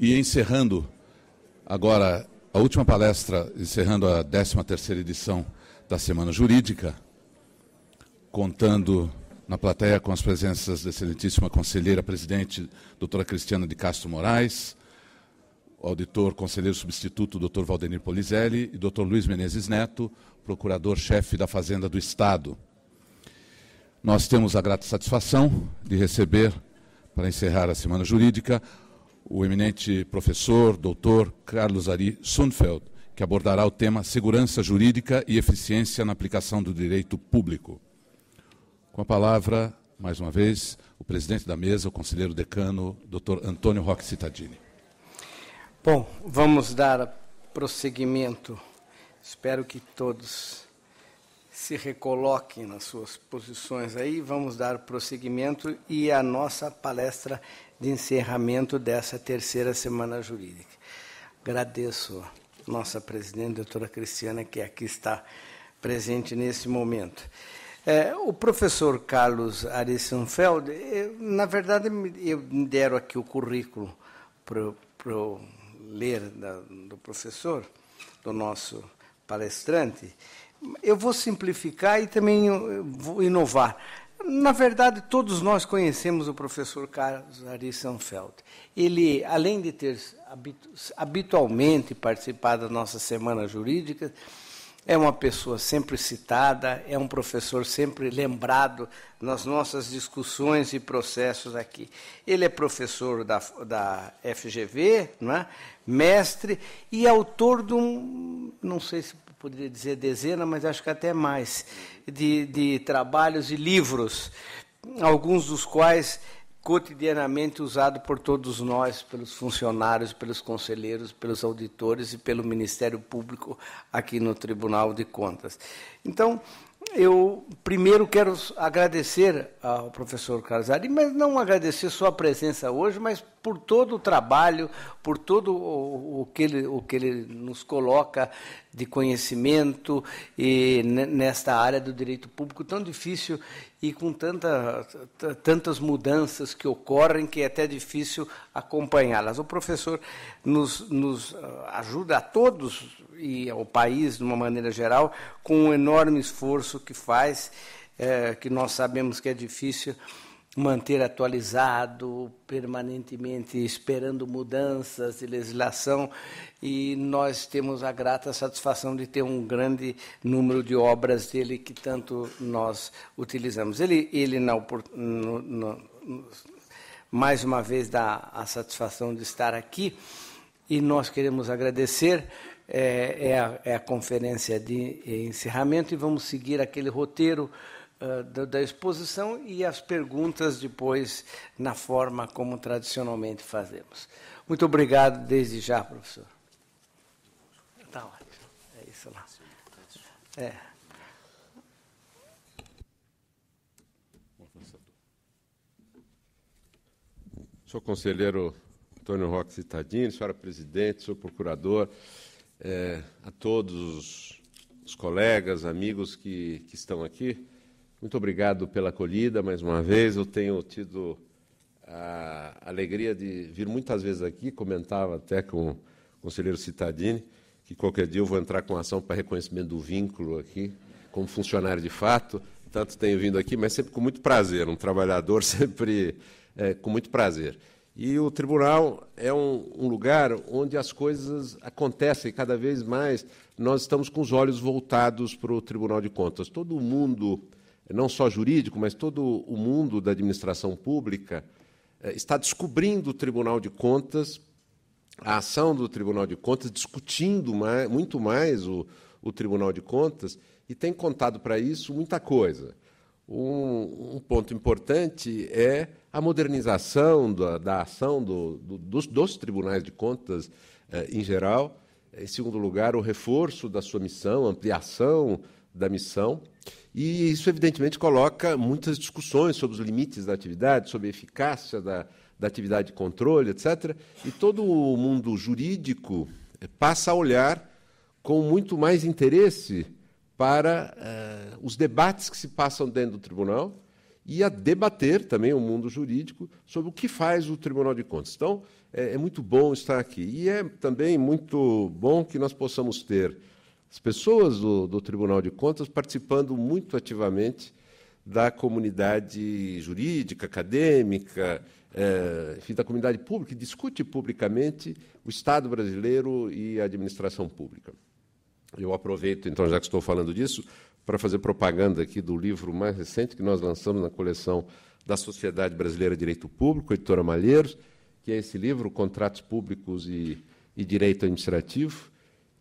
E encerrando agora a última palestra, encerrando a 13ª edição da Semana Jurídica, contando na plateia com as presenças da excelentíssima conselheira presidente, doutora Cristiana de Castro Moraes, auditor conselheiro substituto, doutor Valdemir Polizelli, e doutor Luiz Menezes Neto, procurador-chefe da Fazenda do Estado. Nós temos a grata satisfação de receber, para encerrar a Semana Jurídica, o eminente professor, doutor Carlos Ari Sundfeld, que abordará o tema Segurança Jurídica e Eficiência na Aplicação do Direito Público. Com a palavra, mais uma vez, o presidente da mesa, o conselheiro decano, doutor Antônio Roque Cittadini. Bom, vamos dar prosseguimento. Espero que todos se recoloquem nas suas posições aí. Vamos dar prosseguimento e a nossa palestra de encerramento dessa terceira semana jurídica. Agradeço nossa presidente, doutora Cristiana, que aqui está presente nesse momento. É, o professor Carlos Arissenfeld, eh, na verdade, eu me deram aqui o currículo para eu ler da, do professor, do nosso palestrante. Eu vou simplificar e também eh, vou inovar. Na verdade, todos nós conhecemos o professor Carlos Ari Sanfeld. Ele, além de ter habitualmente participado das nossas semanas jurídicas, é uma pessoa sempre citada, é um professor sempre lembrado nas nossas discussões e processos aqui. Ele é professor da, da FGV, não é? mestre e autor de um, não sei se poderia dizer dezena, mas acho que até mais, de, de trabalhos e livros, alguns dos quais cotidianamente usado por todos nós, pelos funcionários, pelos conselheiros, pelos auditores e pelo Ministério Público aqui no Tribunal de Contas. Então, eu primeiro quero agradecer ao professor Carzari mas não agradecer sua presença hoje, mas por todo o trabalho, por todo o, o que, ele, o que ele nos coloca de conhecimento e nesta área do direito público tão difícil e com tanta, tantas mudanças que ocorrem que é até difícil acompanhá-las. O professor nos, nos ah, ajuda a todos e ao país, de uma maneira geral, com um enorme esforço que faz, é, que nós sabemos que é difícil manter atualizado, permanentemente esperando mudanças de legislação, e nós temos a grata satisfação de ter um grande número de obras dele que tanto nós utilizamos. Ele, ele na, no, no, mais uma vez, dá a satisfação de estar aqui, e nós queremos agradecer. É, é, a, é a conferência de encerramento e vamos seguir aquele roteiro ah, da, da, exposição e as perguntas depois na forma como tradicionalmente fazemos. Muito obrigado desde já, professor. Está ótimo. É isso lá. É. Sou conselheiro Antônio Roque Citadini, senhora presidente, senhor procurador, é, a todos os colegas, amigos que, que estão aqui. Muito obrigado pela acolhida mais uma vez. Eu tenho tido a alegria de vir muitas vezes aqui, comentava até com o conselheiro Citadini, que qualquer dia eu vou entrar com ação para reconhecimento do vínculo aqui, como funcionário de fato. Tanto tenho vindo aqui, mas sempre com muito prazer, um trabalhador sempre é, com muito prazer. E o tribunal é um, um lugar onde as coisas acontecem cada vez mais. Nós estamos com os olhos voltados para o Tribunal de Contas. Todo mundo é não só jurídico, mas todo o mundo da administração pública, eh, está descobrindo o Tribunal de Contas, a ação do Tribunal de Contas, discutindo mais, muito mais o, o, Tribunal de Contas, e tem contado para isso muita coisa. Um, um, ponto importante é a modernização da, da ação do, do, dos, dos, tribunais de contas eh, em geral. Em segundo lugar, o reforço da sua missão, ampliação da missão. E isso, evidentemente, coloca muitas discussões sobre os limites da atividade, sobre a eficácia da, da atividade de controle, etc. E todo o mundo jurídico eh, passa a olhar com muito mais interesse para uh, os debates que se passam dentro do tribunal e a debater também o mundo jurídico sobre o que faz o Tribunal de Contas. Então, é, é muito bom estar aqui. E é também muito bom que nós possamos ter as pessoas do, do Tribunal de Contas participando muito ativamente da comunidade jurídica, acadêmica, é, enfim, da comunidade pública, que discute publicamente o Estado brasileiro e a administração pública. Eu aproveito, então, já que estou falando disso, para fazer propaganda aqui do livro mais recente que nós lançamos na coleção da Sociedade Brasileira de Direito Público, editora Malheiros, que é esse livro, Contratos Públicos e, e Direito Administrativo,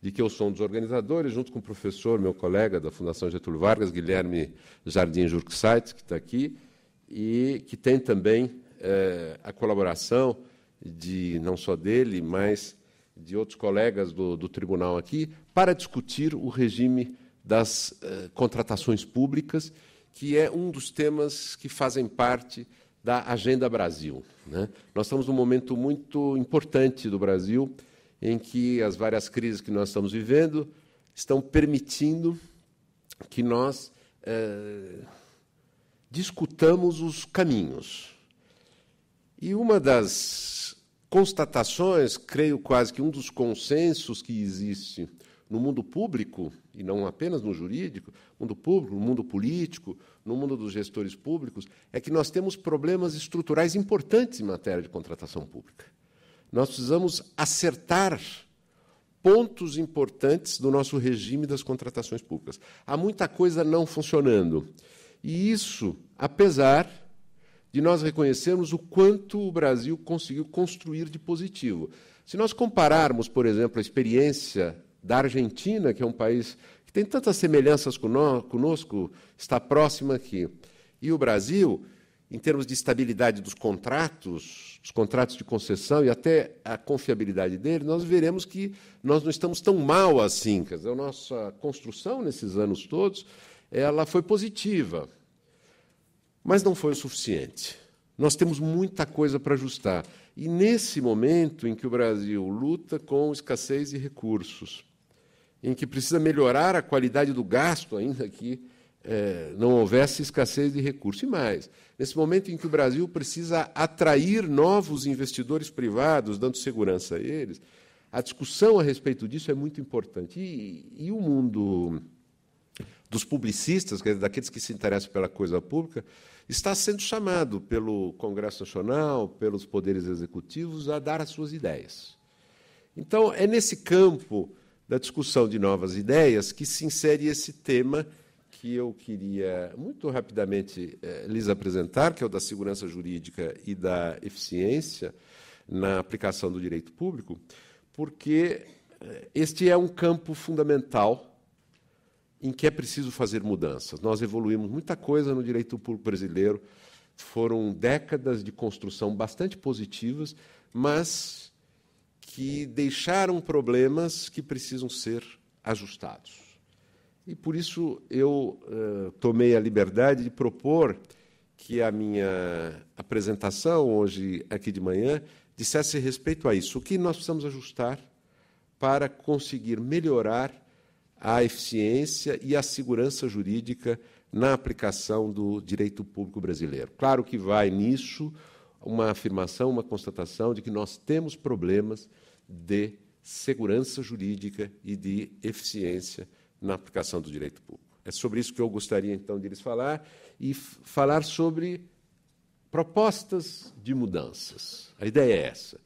de que eu sou um dos organizadores, junto com o professor, meu colega da Fundação Getúlio Vargas, Guilherme Jardim Jurksait, que está aqui, e que tem também é, a colaboração de não só dele, mas de outros colegas do, do tribunal aqui, para discutir o regime das eh, contratações públicas, que é um dos temas que fazem parte da Agenda Brasil. Né? Nós estamos num momento muito importante do Brasil, em que as várias crises que nós estamos vivendo estão permitindo que nós é, discutamos os caminhos. E uma das constatações, creio quase que um dos consensos que existe no mundo público, e não apenas no jurídico, mundo público, no mundo político, no mundo dos gestores públicos, é que nós temos problemas estruturais importantes em matéria de contratação pública. Nós precisamos acertar pontos importantes do nosso regime das contratações públicas. Há muita coisa não funcionando. E isso, apesar de nós reconhecermos o quanto o Brasil conseguiu construir de positivo. Se nós compararmos, por exemplo, a experiência da Argentina, que é um país que tem tantas semelhanças conosco, está próxima aqui, e o Brasil, em termos de estabilidade dos contratos, dos contratos de concessão e até a confiabilidade dele, nós veremos que nós não estamos tão mal assim. Quer dizer, a nossa construção nesses anos todos ela foi positiva, mas não foi o suficiente. Nós temos muita coisa para ajustar. E nesse momento em que o Brasil luta com escassez de recursos, em que precisa melhorar a qualidade do gasto, ainda que é, não houvesse escassez de recursos. E mais, nesse momento em que o Brasil precisa atrair novos investidores privados, dando segurança a eles, a discussão a respeito disso é muito importante. E, e o mundo dos publicistas, dizer, daqueles que se interessam pela coisa pública, está sendo chamado pelo Congresso Nacional, pelos poderes executivos, a dar as suas ideias. Então, é nesse campo da discussão de novas ideias que se insere esse tema que eu queria muito rapidamente eh, lhes apresentar, que é o da segurança jurídica e da eficiência na aplicação do direito público, porque eh, este é um campo fundamental em que é preciso fazer mudanças. Nós evoluímos muita coisa no direito público brasileiro, foram décadas de construção bastante positivas, mas que deixaram problemas que precisam ser ajustados. E por isso eu uh, tomei a liberdade de propor que a minha apresentação hoje, aqui de manhã, dissesse respeito a isso. O que nós precisamos ajustar para conseguir melhorar a eficiência e a segurança jurídica na aplicação do direito público brasileiro. Claro que vai nisso uma afirmação, uma constatação de que nós temos problemas de segurança jurídica e de eficiência na aplicação do direito público. É sobre isso que eu gostaria, então, de lhes falar e falar sobre propostas de mudanças. A ideia é essa.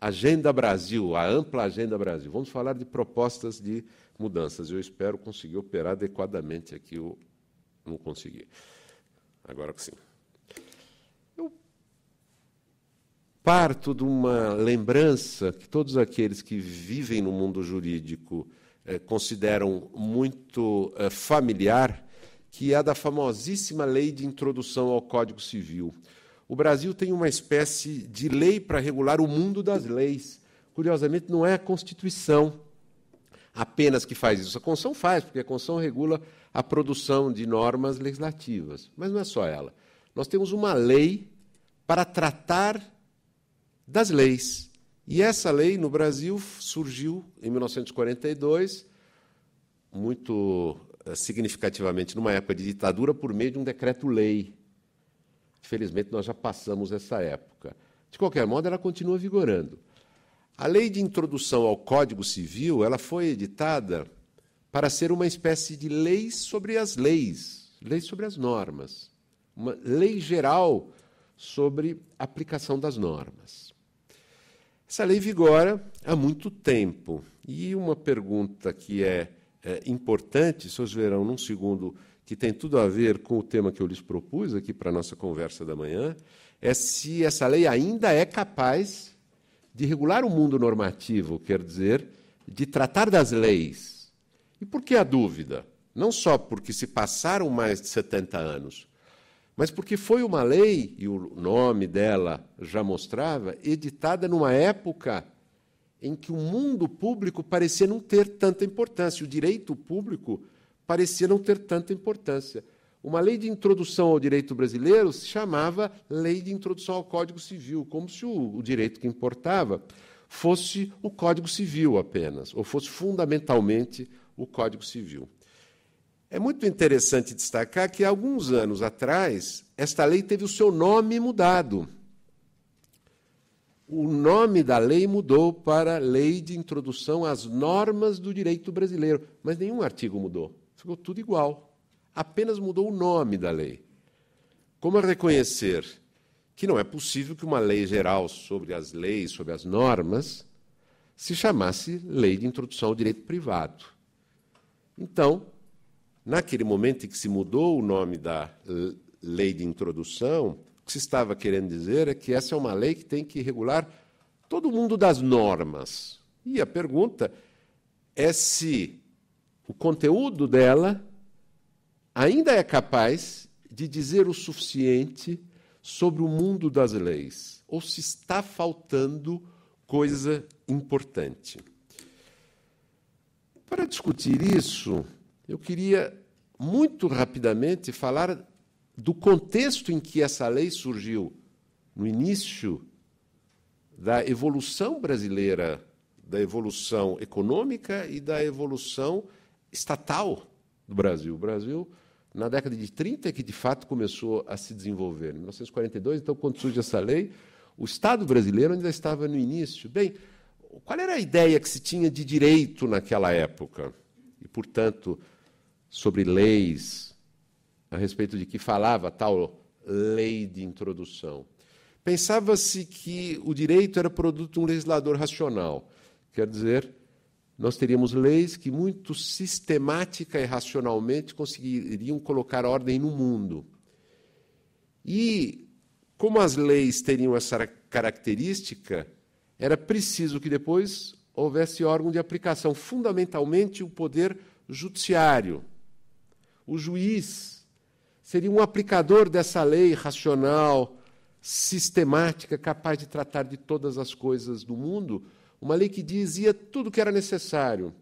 Agenda Brasil, a ampla Agenda Brasil. Vamos falar de propostas de mudanças. Eu espero conseguir operar adequadamente aqui. Eu não consegui. Agora sim. Eu parto de uma lembrança que todos aqueles que vivem no mundo jurídico eh, consideram muito eh, familiar, que é a da famosíssima lei de introdução ao Código Civil. O Brasil tem uma espécie de lei para regular o mundo das leis. Curiosamente, não é a Constituição apenas que faz isso. A Constituição faz, porque a Constituição regula a produção de normas legislativas, mas não é só ela. Nós temos uma lei para tratar das leis. E essa lei no Brasil surgiu em 1942, muito eh, significativamente numa época de ditadura, por meio de um decreto-lei. Felizmente, nós já passamos essa época. De qualquer modo, ela continua vigorando. A lei de introdução ao Código Civil ela foi editada para ser uma espécie de lei sobre as leis, lei sobre as normas, uma lei geral sobre aplicação das normas. Essa lei vigora há muito tempo. E uma pergunta que é, é importante, vocês verão num segundo, que tem tudo a ver com o tema que eu lhes propus aqui para a nossa conversa da manhã, é se essa lei ainda é capaz de regular o mundo normativo, quer dizer, de tratar das leis. E por que a dúvida? Não só porque se passaram mais de 70 anos, mas porque foi uma lei, e o nome dela já mostrava, editada numa época em que o mundo público parecia não ter tanta importância, o direito público parecia não ter tanta importância. Uma lei de introdução ao direito brasileiro se chamava Lei de Introdução ao Código Civil, como se o, o direito que importava fosse o Código Civil apenas, ou fosse fundamentalmente o Código Civil. É muito interessante destacar que, alguns anos atrás, esta lei teve o seu nome mudado. O nome da lei mudou para Lei de Introdução às Normas do Direito Brasileiro, mas nenhum artigo mudou. Ficou tudo igual. Apenas mudou o nome da lei. Como reconhecer que não é possível que uma lei geral sobre as leis, sobre as normas, se chamasse Lei de Introdução ao Direito Privado. Então, Naquele momento em que se mudou o nome da eh, lei de introdução, o que se estava querendo dizer é que essa é uma lei que tem que regular todo mundo das normas. E a pergunta é se o conteúdo dela ainda é capaz de dizer o suficiente sobre o mundo das leis, ou se está faltando coisa importante. Para discutir isso, eu queria muito rapidamente falar do contexto em que essa lei surgiu, no início da evolução brasileira, da evolução econômica e da evolução estatal do Brasil. O Brasil, na década de 30, é que de fato começou a se desenvolver. Em 1942, então, quando surge essa lei, o Estado brasileiro ainda estava no início. Bem, qual era a ideia que se tinha de direito naquela época? E, portanto, sobre leis, a respeito de que falava tal lei de introdução. Pensava-se que o direito era produto de um legislador racional, quer dizer, nós teríamos leis que muito sistemática e racionalmente conseguiriam colocar ordem no mundo. E como as leis teriam essa característica, era preciso que depois houvesse órgão de aplicação, fundamentalmente o poder judiciário, o juiz, seria um aplicador dessa lei racional, sistemática, capaz de tratar de todas as coisas do mundo, uma lei que dizia tudo o que era necessário.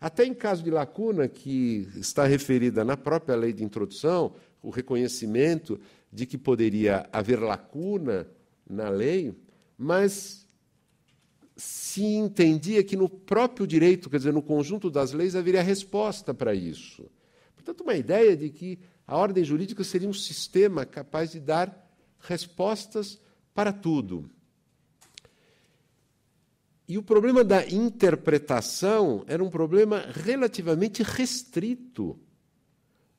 Até em caso de lacuna, que está referida na própria lei de introdução, o reconhecimento de que poderia haver lacuna na lei, mas se entendia que no próprio direito, quer dizer, no conjunto das leis, haveria resposta para isso. Portanto, uma ideia de que a ordem jurídica seria um sistema capaz de dar respostas para tudo. E o problema da interpretação era um problema relativamente restrito,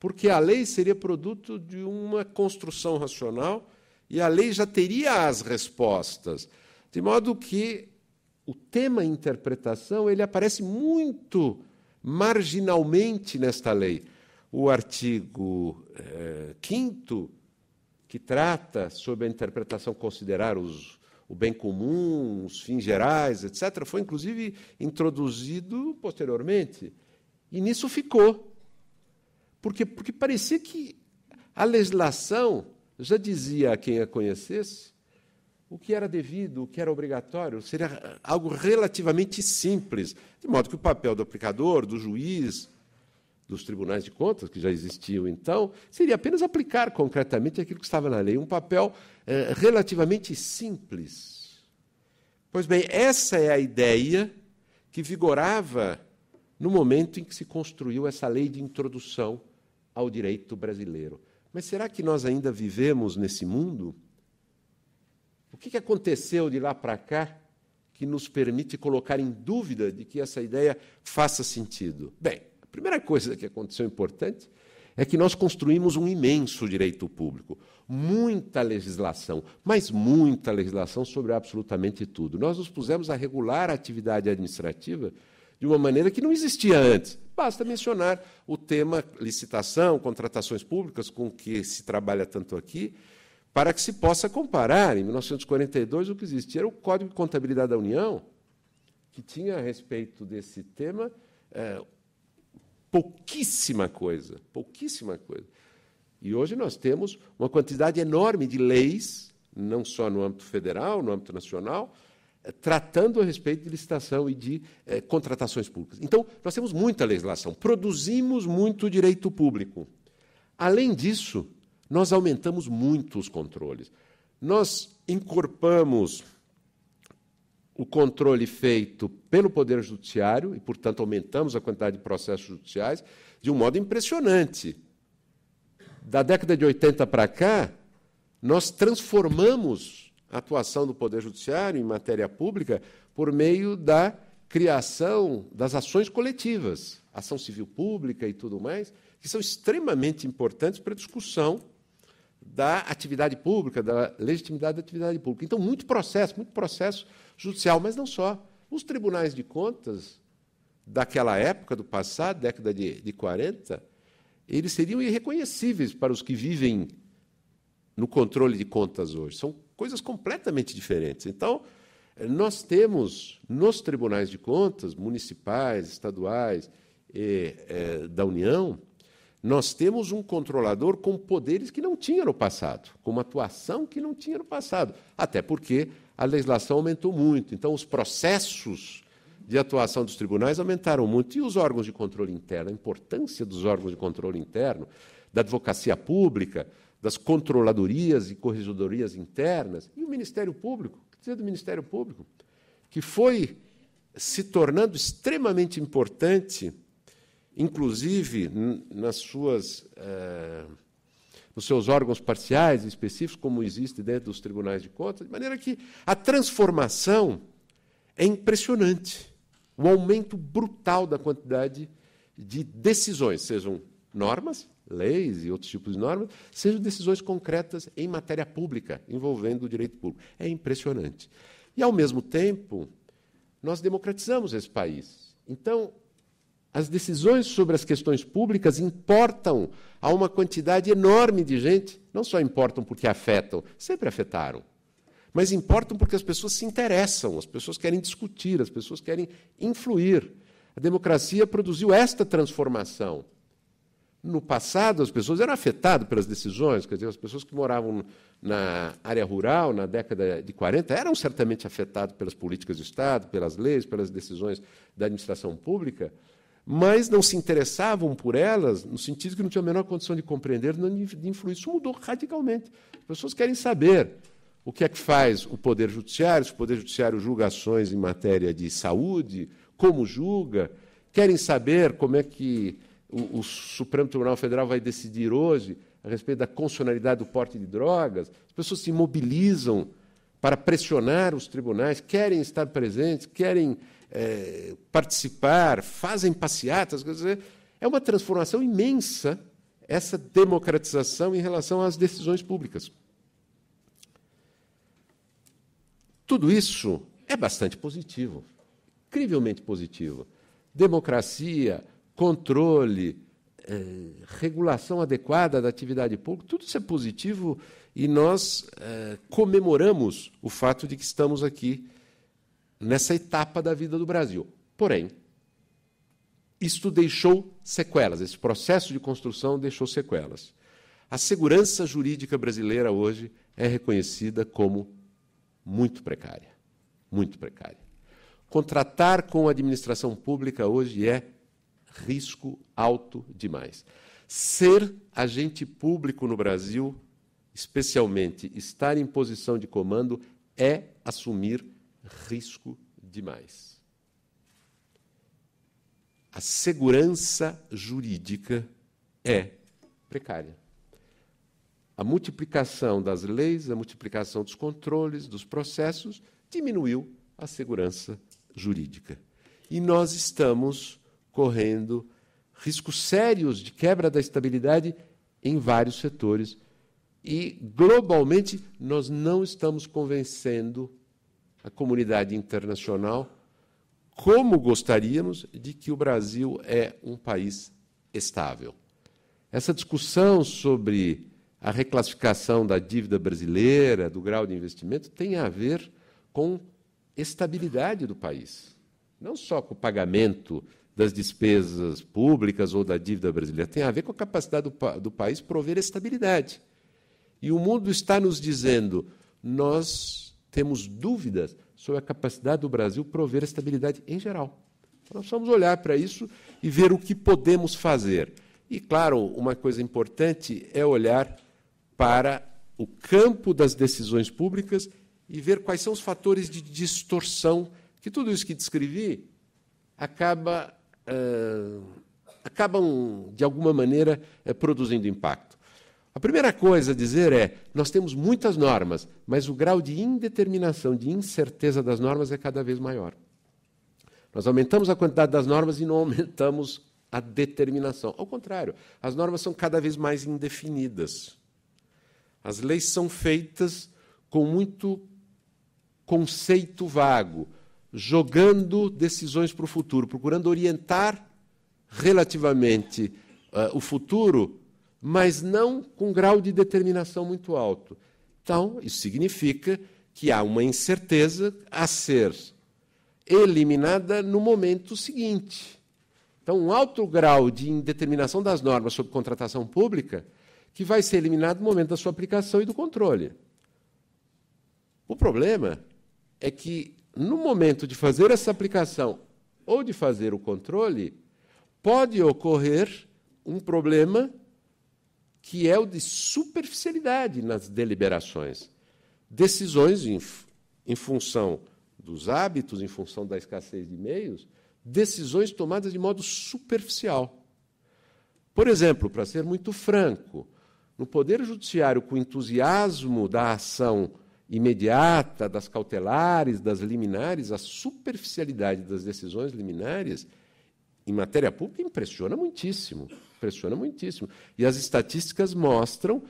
porque a lei seria produto de uma construção racional e a lei já teria as respostas. De modo que o tema interpretação ele aparece muito marginalmente nesta lei o artigo 5 eh, que trata sobre a interpretação considerar os, o bem comum, os fins gerais, etc., foi inclusive introduzido posteriormente. E nisso ficou. Porque, porque parecia que a legislação já dizia a quem a conhecesse o que era devido, o que era obrigatório, seria algo relativamente simples, de modo que o papel do aplicador, do juiz, dos tribunais de contas, que já existiam então, seria apenas aplicar concretamente aquilo que estava na lei, um papel eh, relativamente simples. Pois bem, essa é a ideia que vigorava no momento em que se construiu essa lei de introdução ao direito brasileiro. Mas será que nós ainda vivemos nesse mundo? O que aconteceu de lá para cá que nos permite colocar em dúvida de que essa ideia faça sentido? Bem, a primeira coisa que aconteceu importante é que nós construímos um imenso direito público, muita legislação, mas muita legislação sobre absolutamente tudo. Nós nos pusemos a regular a atividade administrativa de uma maneira que não existia antes. Basta mencionar o tema licitação, contratações públicas, com que se trabalha tanto aqui, para que se possa comparar. Em 1942, o que existia era o Código de Contabilidade da União, que tinha a respeito desse tema. Eh, pouquíssima coisa, pouquíssima coisa. E hoje nós temos uma quantidade enorme de leis, não só no âmbito federal, no âmbito nacional, eh, tratando a respeito de licitação e de eh, contratações públicas. Então, nós temos muita legislação, produzimos muito direito público. Além disso, nós aumentamos muito os controles. Nós encorpamos o controle feito pelo Poder Judiciário, e, portanto, aumentamos a quantidade de processos judiciais, de um modo impressionante. Da década de 80 para cá, nós transformamos a atuação do Poder Judiciário em matéria pública por meio da criação das ações coletivas, ação civil pública e tudo mais, que são extremamente importantes para a discussão da atividade pública, da legitimidade da atividade pública. Então, muito processo, muito processo judicial, mas não só. Os tribunais de contas daquela época do passado, década de, de 40, eles seriam irreconhecíveis para os que vivem no controle de contas hoje. São coisas completamente diferentes. Então, nós temos nos tribunais de contas municipais, estaduais e é, da União, nós temos um controlador com poderes que não tinha no passado, com uma atuação que não tinha no passado. Até porque a legislação aumentou muito. Então, os processos de atuação dos tribunais aumentaram muito. E os órgãos de controle interno? A importância dos órgãos de controle interno, da advocacia pública, das controladorias e corregedorias internas, e o Ministério Público. O que dizer do Ministério Público? Que foi se tornando extremamente importante, inclusive nas suas. Uh, nos seus órgãos parciais específicos, como existe dentro dos tribunais de contas, de maneira que a transformação é impressionante. o aumento brutal da quantidade de decisões, sejam normas, leis e outros tipos de normas, sejam decisões concretas em matéria pública, envolvendo o direito público. É impressionante. E, ao mesmo tempo, nós democratizamos esse país. Então, as decisões sobre as questões públicas importam a uma quantidade enorme de gente. Não só importam porque afetam, sempre afetaram, mas importam porque as pessoas se interessam, as pessoas querem discutir, as pessoas querem influir. A democracia produziu esta transformação. No passado, as pessoas eram afetadas pelas decisões, quer dizer, as pessoas que moravam na área rural na década de 40 eram certamente afetadas pelas políticas do Estado, pelas leis, pelas decisões da administração pública mas não se interessavam por elas, no sentido que não tinham a menor condição de compreender, de influir. Isso mudou radicalmente. As pessoas querem saber o que é que faz o Poder Judiciário, se o Poder Judiciário julga ações em matéria de saúde, como julga, querem saber como é que o, o Supremo Tribunal Federal vai decidir hoje a respeito da constitucionalidade do porte de drogas. As pessoas se mobilizam para pressionar os tribunais, querem estar presentes, querem é, participar, fazem passeatas, tá, é uma transformação imensa essa democratização em relação às decisões públicas. Tudo isso é bastante positivo, incrivelmente positivo. Democracia, controle, eh, regulação adequada da atividade pública, tudo isso é positivo e nós eh, comemoramos o fato de que estamos aqui nessa etapa da vida do Brasil. Porém, isto deixou sequelas, esse processo de construção deixou sequelas. A segurança jurídica brasileira hoje é reconhecida como muito precária. Muito precária. Contratar com a administração pública hoje é risco alto demais. Ser agente público no Brasil, especialmente estar em posição de comando, é assumir risco demais. A segurança jurídica é precária. A multiplicação das leis, a multiplicação dos controles, dos processos, diminuiu a segurança jurídica. E nós estamos correndo riscos sérios de quebra da estabilidade em vários setores. E, globalmente, nós não estamos convencendo a comunidade internacional como gostaríamos de que o Brasil é um país estável. Essa discussão sobre a reclassificação da dívida brasileira, do grau de investimento, tem a ver com estabilidade do país, não só com o pagamento das despesas públicas ou da dívida brasileira, tem a ver com a capacidade do, do país prover estabilidade. E o mundo está nos dizendo: nós temos dúvidas sobre a capacidade do Brasil prover a estabilidade em geral. Então, nós vamos olhar para isso e ver o que podemos fazer. E, claro, uma coisa importante é olhar para o campo das decisões públicas e ver quais são os fatores de distorção, que tudo isso que descrevi acaba, uh, acabam, de alguma maneira, uh, produzindo impacto. A primeira coisa a dizer é: nós temos muitas normas, mas o grau de indeterminação, de incerteza das normas é cada vez maior. Nós aumentamos a quantidade das normas e não aumentamos a determinação. Ao contrário, as normas são cada vez mais indefinidas. As leis são feitas com muito conceito vago, jogando decisões para o futuro, procurando orientar relativamente uh, o futuro mas não com um grau de determinação muito alto. Então, isso significa que há uma incerteza a ser eliminada no momento seguinte. Então, um alto grau de indeterminação das normas sobre contratação pública que vai ser eliminado no momento da sua aplicação e do controle. O problema é que, no momento de fazer essa aplicação ou de fazer o controle, pode ocorrer um problema que é o de superficialidade nas deliberações. Decisões em, em função dos hábitos, em função da escassez de meios, decisões tomadas de modo superficial. Por exemplo, para ser muito franco, no Poder Judiciário, com o entusiasmo da ação imediata, das cautelares, das liminares, a superficialidade das decisões liminares, em matéria pública, impressiona muitíssimo pressiona muitíssimo. E as estatísticas mostram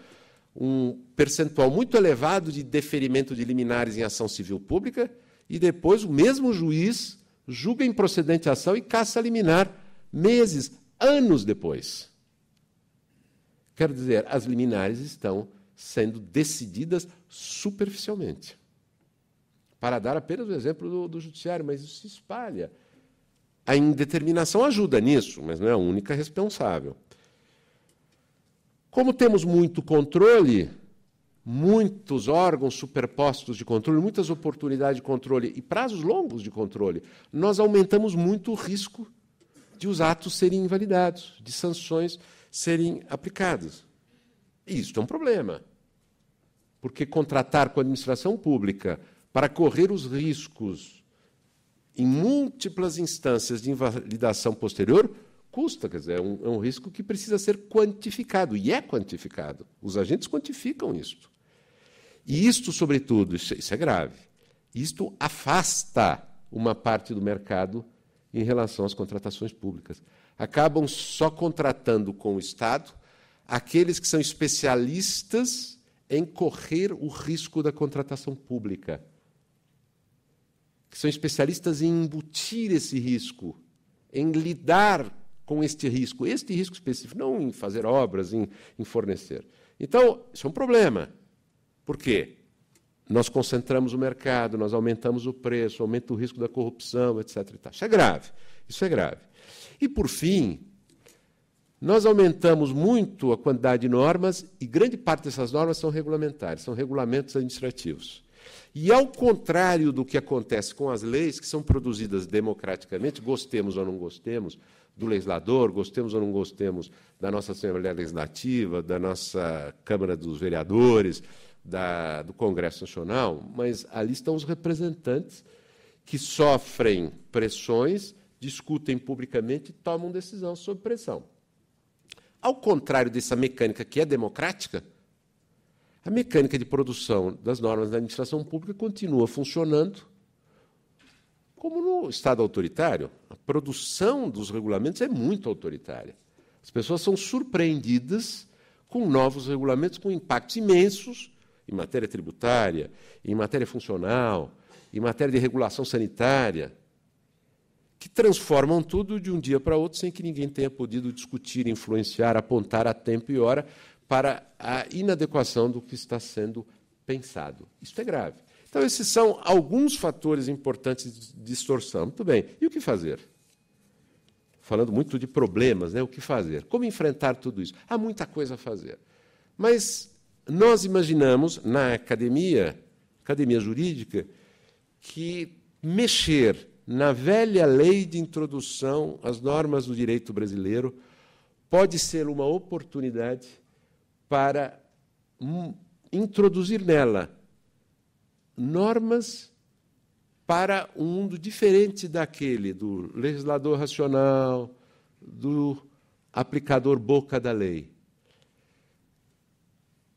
um percentual muito elevado de deferimento de liminares em ação civil pública e depois o mesmo juiz julga improcedente a ação e caça liminar meses, anos depois. Quero dizer, as liminares estão sendo decididas superficialmente. Para dar apenas o exemplo do, do judiciário, mas isso se espalha. A indeterminação ajuda nisso, mas não é a única responsável. Como temos muito controle, muitos órgãos superpostos de controle, muitas oportunidades de controle e prazos longos de controle, nós aumentamos muito o risco de os atos serem invalidados, de sanções serem aplicadas. E isso é um problema. Porque contratar com a administração pública para correr os riscos em múltiplas instâncias de invalidação posterior custa, quer dizer, é um, é um risco que precisa ser quantificado, e é quantificado. Os agentes quantificam isto E isto, sobretudo, isso, é, isso é grave, isto afasta uma parte do mercado em relação às contratações públicas. Acabam só contratando com o Estado aqueles que são especialistas em correr o risco da contratação pública que são especialistas em embutir esse risco, em lidar com este risco, este risco específico, não em fazer obras, em, em fornecer. Então, isso é um problema. Por quê? Nós concentramos o mercado, nós aumentamos o preço, aumenta o risco da corrupção, etc. Isso é grave. Isso é grave. E, por fim, nós aumentamos muito a quantidade de normas e grande parte dessas normas são regulamentares, são regulamentos administrativos. E ao contrário do que acontece com as leis que são produzidas democraticamente, gostemos ou não gostemos do legislador, gostemos ou não gostemos da nossa Assembleia Legislativa, da nossa Câmara dos Vereadores, da, do Congresso Nacional, mas ali estão os representantes que sofrem pressões, discutem publicamente e tomam decisão sob pressão. Ao contrário dessa mecânica que é democrática, a mecânica de produção das normas da administração pública continua funcionando como no Estado autoritário. A produção dos regulamentos é muito autoritária. As pessoas são surpreendidas com novos regulamentos com impactos imensos em matéria tributária, em matéria funcional, em matéria de regulação sanitária, que transformam tudo de um dia para outro sem que ninguém tenha podido discutir, influenciar, apontar a tempo e hora para a inadequação do que está sendo pensado. Isso é grave. Então, esses são alguns fatores importantes de distorção. Muito bem. E o que fazer? Falando muito de problemas, né? o que fazer? Como enfrentar tudo isso? Há muita coisa a fazer. Mas nós imaginamos, na academia, academia jurídica, que mexer na velha lei de introdução às normas do direito brasileiro pode ser uma oportunidade para hum, introduzir nela normas para um mundo diferente daquele do legislador racional, do aplicador boca da lei.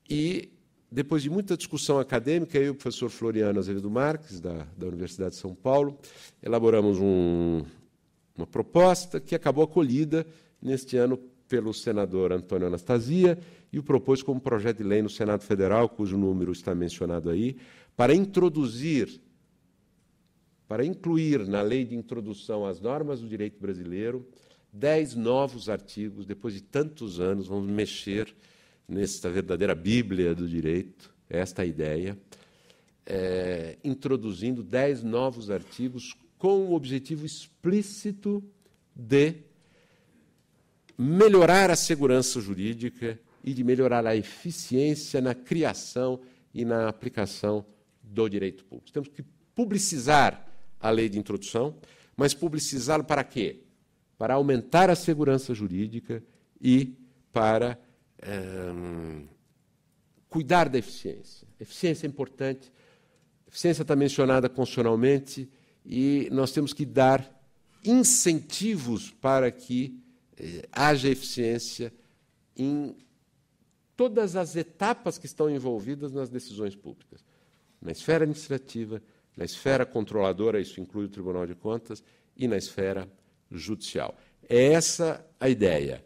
E, depois de muita discussão acadêmica, eu e o professor Floriano Azevedo Marques, da, da Universidade de São Paulo, elaboramos um, uma proposta que acabou acolhida neste ano pelo senador Antônio Anastasia e o propôs como projeto de lei no Senado Federal, cujo número está mencionado aí, para introduzir, para incluir na lei de introdução às normas do direito brasileiro, dez novos artigos. Depois de tantos anos, vamos mexer nesta verdadeira Bíblia do direito, esta ideia, é, introduzindo dez novos artigos com o objetivo explícito de melhorar a segurança jurídica e de melhorar a eficiência na criação e na aplicação do direito público. Temos que publicizar a lei de introdução, mas publicizá-lo para quê? Para aumentar a segurança jurídica e para eh, cuidar da eficiência. Eficiência é importante, eficiência está mencionada constitucionalmente e nós temos que dar incentivos para que haja eficiência em todas as etapas que estão envolvidas nas decisões públicas. Na esfera administrativa, na esfera controladora, isso inclui o Tribunal de Contas, e na esfera judicial. É essa a ideia.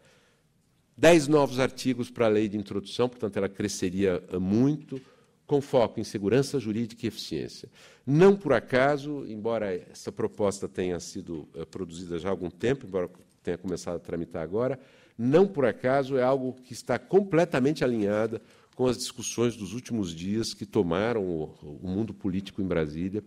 Dez novos artigos para a lei de introdução, portanto, ela cresceria muito, com foco em segurança jurídica e eficiência. Não por acaso, embora essa proposta tenha sido eh, produzida já há algum tempo, embora tenha começado a tramitar agora, não por acaso é algo que está completamente alinhada com as discussões dos últimos dias que tomaram o, o mundo político em Brasília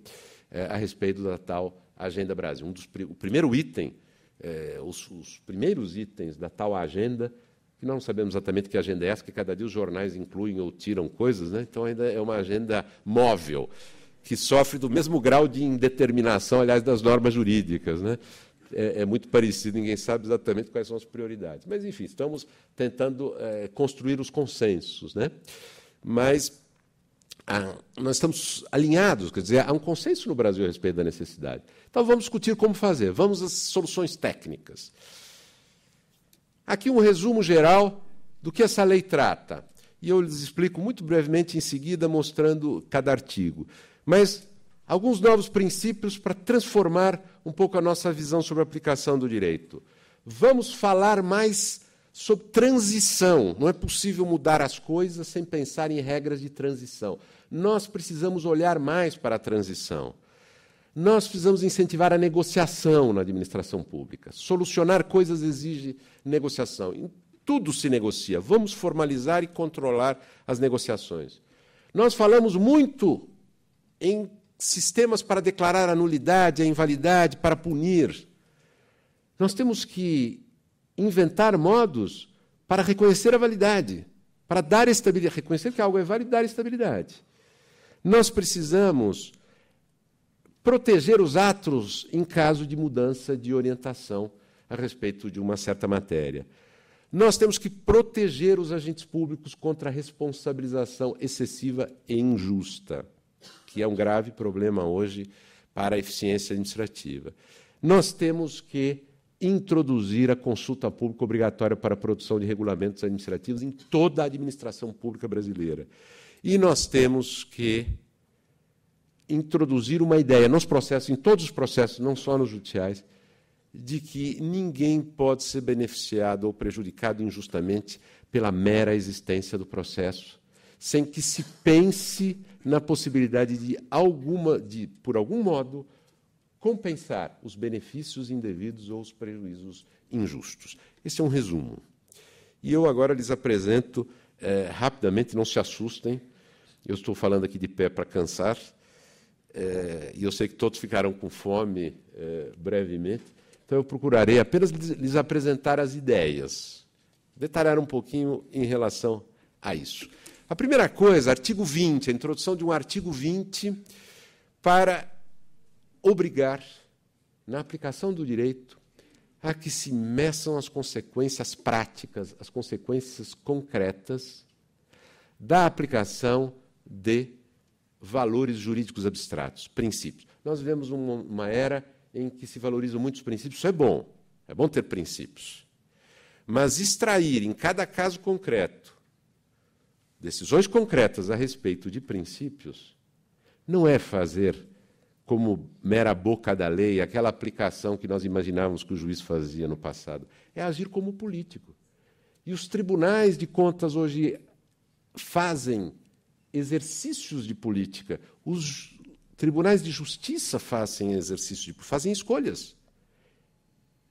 é, a respeito da tal Agenda Brasil. Um dos, o primeiro item, é, os, os, primeiros itens da tal agenda, que nós não sabemos exatamente que agenda é essa, porque cada dia os jornais incluem ou tiram coisas, né? então ainda é uma agenda móvel, que sofre do mesmo grau de indeterminação, aliás, das normas jurídicas. Né? é, é, muito parecido, ninguém sabe exatamente quais são as prioridades. Mas, enfim, estamos tentando é, construir os consensos. Né? Mas ah, nós estamos alinhados, quer dizer, há um consenso no Brasil a respeito da necessidade. Então vamos discutir como fazer, vamos às soluções técnicas. Aqui um resumo geral do que essa lei trata. E eu lhes explico muito brevemente em seguida, mostrando cada artigo. Mas alguns novos princípios para transformar um pouco a nossa visão sobre a aplicação do direito. Vamos falar mais sobre transição. Não é possível mudar as coisas sem pensar em regras de transição. Nós precisamos olhar mais para a transição. Nós precisamos incentivar a negociação na administração pública. Solucionar coisas exige negociação. tudo se negocia. Vamos formalizar e controlar as negociações. Nós falamos muito em sistemas para declarar a nulidade, a invalidade, para punir. Nós temos que inventar modos para reconhecer a validade, para dar estabilidade, reconhecer que algo é válido e dar estabilidade. Nós precisamos proteger os atos em caso de mudança de orientação a respeito de uma certa matéria. Nós temos que proteger os agentes públicos contra a responsabilização excessiva e injusta que é um grave problema hoje para a eficiência administrativa. Nós temos que introduzir a consulta pública obrigatória para a produção de regulamentos administrativos em toda a administração pública brasileira. E nós temos que introduzir uma ideia nos processos, em todos os processos, não só nos judiciais, de que ninguém pode ser beneficiado ou prejudicado injustamente pela mera existência do processo sem que se pense na possibilidade de alguma de por algum modo compensar os benefícios indevidos ou os prejuízos injustos. Esse é um resumo. E eu agora lhes apresento eh, rapidamente, não se assustem, eu estou falando aqui de pé para cansar, eh, e eu sei que todos ficarão com fome eh, brevemente, então eu procurarei apenas lhes apresentar as ideias, detalhar um pouquinho em relação a isso. A primeira coisa, artigo 20, a introdução de um artigo 20 para obrigar, na aplicação do direito, a que se meçam as consequências práticas, as consequências concretas da aplicação de valores jurídicos abstratos, princípios. Nós vivemos uma, uma era em que se valorizam muitos princípios, isso é bom, é bom ter princípios. Mas extrair em cada caso concreto decisões concretas a respeito de princípios, não é fazer como mera boca da lei, aquela aplicação que nós imaginávamos que o juiz fazia no passado. É agir como político. E os tribunais de contas hoje fazem exercícios de política. Os tribunais de justiça fazem exercícios de fazem escolhas.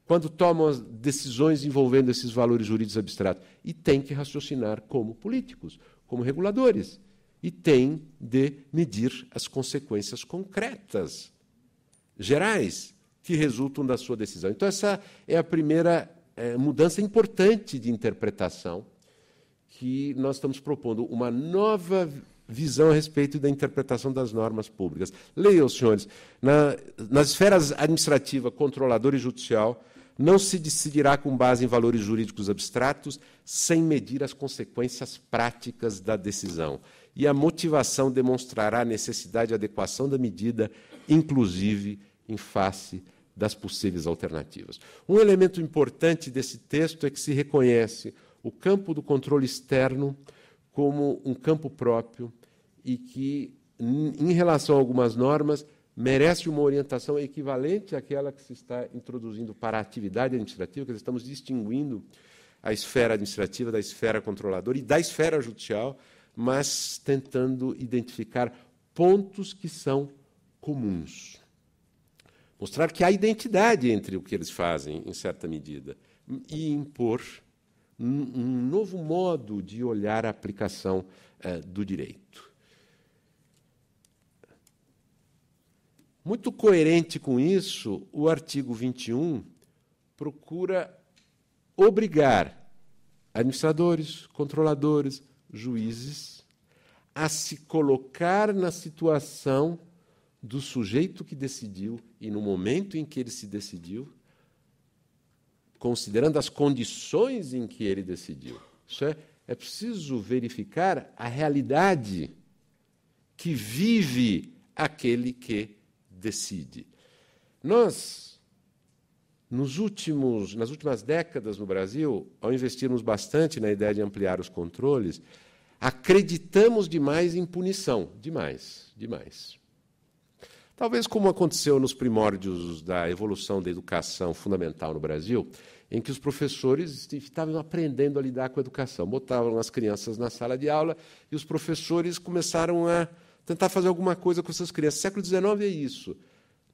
Quando tomam decisões envolvendo esses valores jurídicos abstratos. E têm que raciocinar como políticos como reguladores e tem de medir as consequências concretas, gerais, que resultam da sua decisão. Então, essa é a primeira é, mudança importante de interpretação que nós estamos propondo uma nova visão a respeito da interpretação das normas públicas. Leiam, senhores, na, nas esferas administrativa, controladora e judicial, não se decidirá com base em valores jurídicos abstratos, sem medir as consequências práticas da decisão. E a motivação demonstrará a necessidade de adequação da medida, inclusive em face das possíveis alternativas. Um elemento importante desse texto é que se reconhece o campo do controle externo como um campo próprio e que, em relação a algumas normas, merece uma orientação equivalente àquela que se está introduzindo para a atividade administrativa, que estamos distinguindo a esfera administrativa da esfera controladora e da esfera judicial, mas tentando identificar pontos que são comuns. Mostrar que há identidade entre o que eles fazem, em certa medida, e impor um novo modo de olhar a aplicação eh, do direito. Muito coerente com isso, o artigo 21 procura obrigar administradores, controladores, juízes a se colocar na situação do sujeito que decidiu e no momento em que ele se decidiu, considerando as condições em que ele decidiu. Isso é, é preciso verificar a realidade que vive aquele que decide. Nós, nos últimos, nas últimas décadas no Brasil, ao investirmos bastante na ideia de ampliar os controles, acreditamos demais em punição. Demais, demais. Talvez como aconteceu nos primórdios da evolução da educação fundamental no Brasil, em que os professores estavam aprendendo a lidar com a educação. Botavam as crianças na sala de aula e os professores começaram a tentar fazer alguma coisa com essas crianças. O século XIX é isso.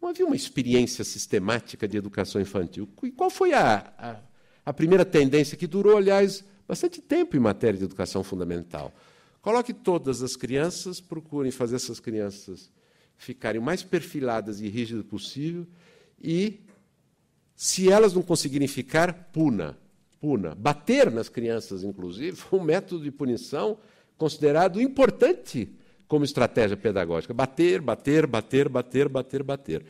Não havia uma experiência sistemática de educação infantil. E qual foi a, a, a primeira tendência que durou, aliás, bastante tempo em matéria de educação fundamental? Coloque todas as crianças, procurem fazer essas crianças ficarem o mais perfiladas e rígidas possível e, se elas não conseguirem ficar, puna. Puna. Bater nas crianças, inclusive, foi um método de punição considerado importante como estratégia pedagógica. Bater, bater, bater, bater, bater, bater.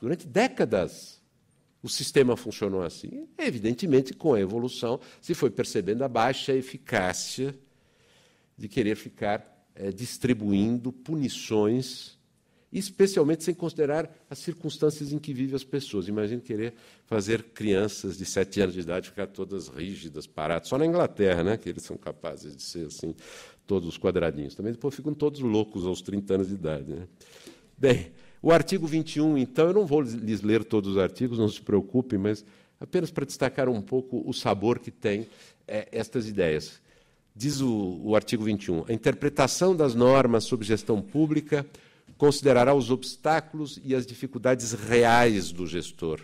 Durante décadas, o sistema funcionou assim. Evidentemente, com a evolução, se foi percebendo a baixa eficácia de querer ficar é, distribuindo punições, especialmente sem considerar as circunstâncias em que vivem as pessoas. Imagine querer fazer crianças de sete anos de idade ficar todas rígidas, paradas. Só na Inglaterra, né, que eles são capazes de ser assim todos os quadradinhos. Também depois ficam todos loucos aos 30 anos de idade. Né? Bem, o artigo 21, então, eu não vou lhes ler todos os artigos, não se preocupem, mas apenas para destacar um pouco o sabor que tem é, estas ideias. Diz o, o artigo 21, a interpretação das normas sobre gestão pública considerará os obstáculos e as dificuldades reais do gestor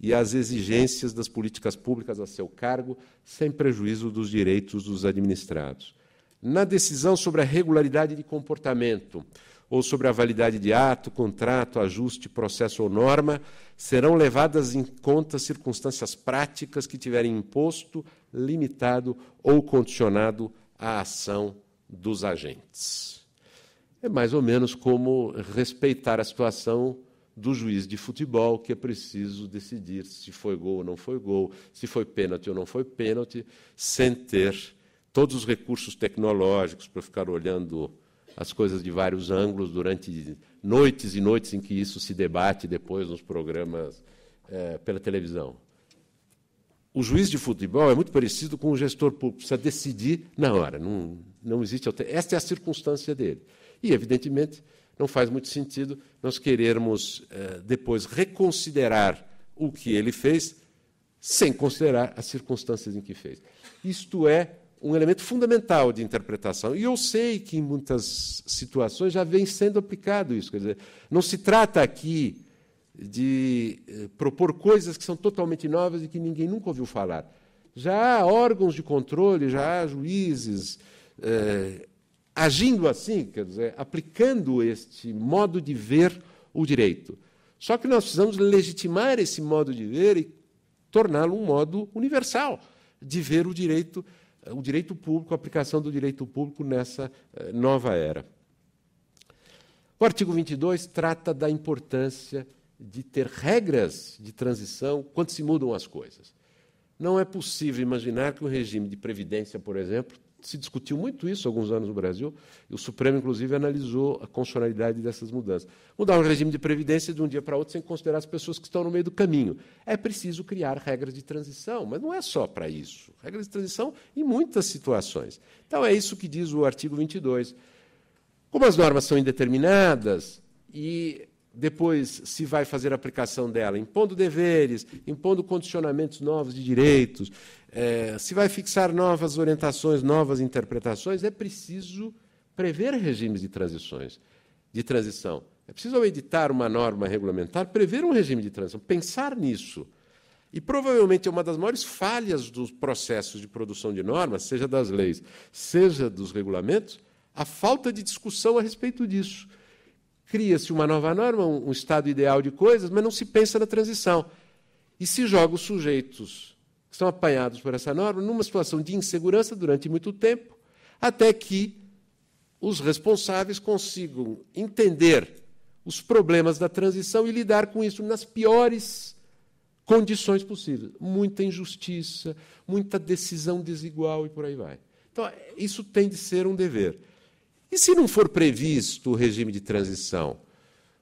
e as exigências das políticas públicas a seu cargo, sem prejuízo dos direitos dos administrados na decisão sobre a regularidade de comportamento ou sobre a validade de ato, contrato, ajuste, processo ou norma, serão levadas em conta circunstâncias práticas que tiverem imposto, limitado ou condicionado a ação dos agentes. É mais ou menos como respeitar a situação do juiz de futebol, que é preciso decidir se foi gol ou não foi gol, se foi pênalti ou não foi pênalti, sem ter todos os recursos tecnológicos para ficar olhando as coisas de vários ângulos durante noites e noites em que isso se debate depois nos programas é, pela televisão. O juiz de futebol é muito parecido com o gestor público, precisa decidir na hora, não, não existe Esta é a circunstância dele. E, evidentemente, não faz muito sentido nós querermos é, depois reconsiderar o que ele fez sem considerar as circunstâncias em que fez. Isto é um elemento fundamental de interpretação. E eu sei que em muitas situações já vem sendo aplicado isso. Quer dizer, não se trata aqui de eh, propor coisas que são totalmente novas e que ninguém nunca ouviu falar. Já há órgãos de controle, já há juízes eh, agindo assim, quer dizer, aplicando este modo de ver o direito. Só que nós precisamos legitimar esse modo de ver e torná-lo um modo universal de ver o direito o é direito público, a aplicação do direito público nessa eh, nova era. O artigo 22 trata da importância de ter regras de transição quando se mudam as coisas. Não é possível imaginar que um regime de previdência, por exemplo, se discutiu muito isso há alguns anos no Brasil, e o Supremo, inclusive, analisou a constitucionalidade dessas mudanças. Mudar um regime de previdência de um dia para outro sem considerar as pessoas que estão no meio do caminho. É preciso criar regras de transição, mas não é só para isso. Regras de transição em muitas situações. Então, é isso que diz o artigo 22. Como as normas são indeterminadas e depois se vai fazer a aplicação dela, impondo deveres, impondo condicionamentos novos de direitos, é, se vai fixar novas orientações, novas interpretações, é preciso prever regimes de transições, de transição. É preciso ao editar uma norma regulamentar, prever um regime de transição, pensar nisso. E provavelmente é uma das maiores falhas dos processos de produção de normas, seja das leis, seja dos regulamentos, a falta de discussão a respeito disso. Cria-se uma nova norma, um estado ideal de coisas, mas não se pensa na transição. E se joga os sujeitos que são apanhados por essa norma numa situação de insegurança durante muito tempo, até que os responsáveis consigam entender os problemas da transição e lidar com isso nas piores condições possíveis. Muita injustiça, muita decisão desigual e por aí vai. Então, isso tem de ser um dever. E se não for previsto o regime de transição?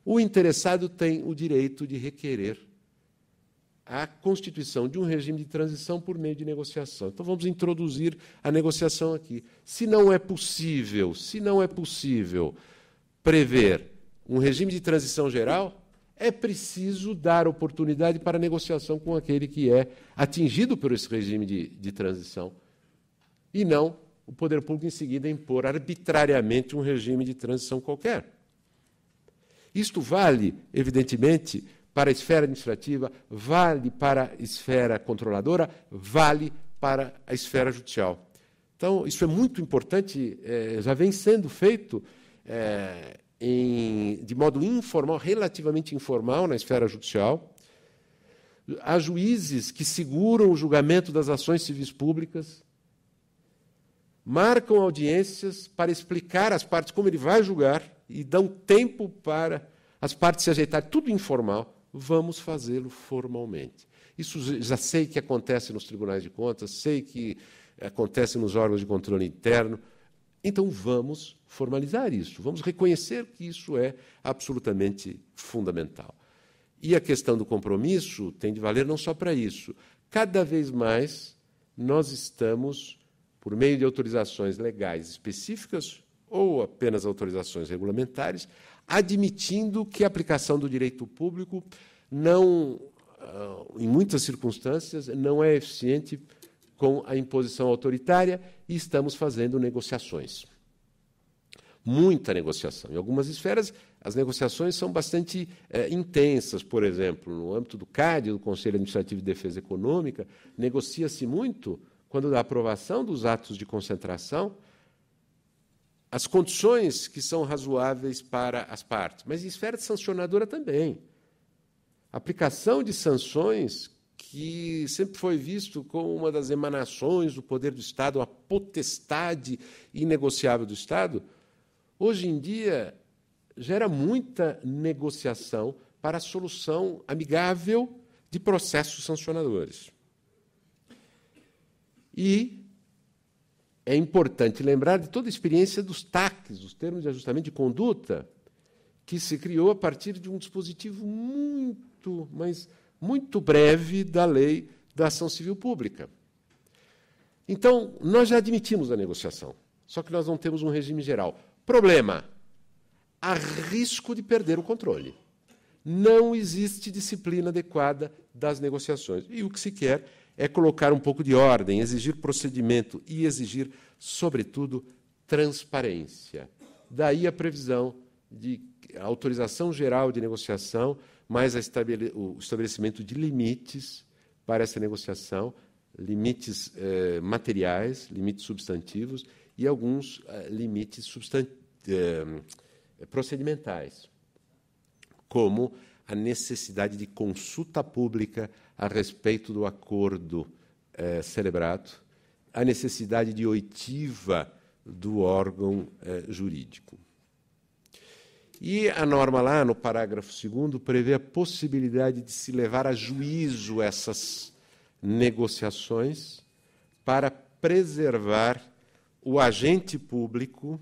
O interessado tem o direito de requerer a constituição de um regime de transição por meio de negociação. Então vamos introduzir a negociação aqui. Se não é possível, se não é possível prever um regime de transição geral, é preciso dar oportunidade para negociação com aquele que é atingido por esse regime de, de transição e não o poder público em seguida impor arbitrariamente um regime de transição qualquer. Isto vale, evidentemente, para a esfera administrativa, vale para a esfera controladora, vale para a esfera judicial. Então, isso é muito importante, é, já vem sendo feito é, em, de modo informal, relativamente informal, na esfera judicial. Há juízes que seguram o julgamento das ações civis públicas marcam audiências para explicar às partes como ele vai julgar e dão tempo para as partes se ajeitarem, tudo informal. Vamos fazê-lo formalmente. Isso já sei que acontece nos tribunais de contas, sei que eh, acontece nos órgãos de controle interno. Então vamos formalizar isso, vamos reconhecer que isso é absolutamente fundamental. E a questão do compromisso tem de valer não só para isso. Cada vez mais nós estamos por meio de autorizações legais específicas ou apenas autorizações regulamentares, admitindo que a aplicação do direito público não, ah, em muitas circunstâncias, não é eficiente com a imposição autoritária e estamos fazendo negociações. Muita negociação. Em algumas esferas, as negociações são bastante é, intensas. Por exemplo, no âmbito do CAD, do Conselho Administrativo de Defesa Econômica, negocia-se muito quando da aprovação dos atos de concentração, as condições que são razoáveis para as partes, mas em esfera sancionadora também. A aplicação de sanções que sempre foi visto como uma das emanações do poder do Estado, uma potestade inegociável do Estado, hoje em dia gera muita negociação para a solução amigável de processos sancionadores. E é importante lembrar de toda a experiência dos TACs, os termos de ajustamento de conduta, que se criou a partir de um dispositivo muito, mas muito breve da lei da ação civil pública. Então, nós já admitimos a negociação, só que nós não temos um regime geral. Problema: há risco de perder o controle. Não existe disciplina adequada das negociações. E o que se quer é é colocar um pouco de ordem, exigir procedimento e exigir, sobretudo, transparência. Daí a previsão de autorização geral de negociação, mais o estabelecimento de limites para essa negociação, limites eh, materiais, limites substantivos e alguns eh, limites eh, procedimentais, como a necessidade de consulta pública a respeito do acordo eh, celebrado, a necessidade de oitiva do órgão eh, jurídico. E a norma lá, no parágrafo 2, prevê a possibilidade de se levar a juízo essas negociações para preservar o agente público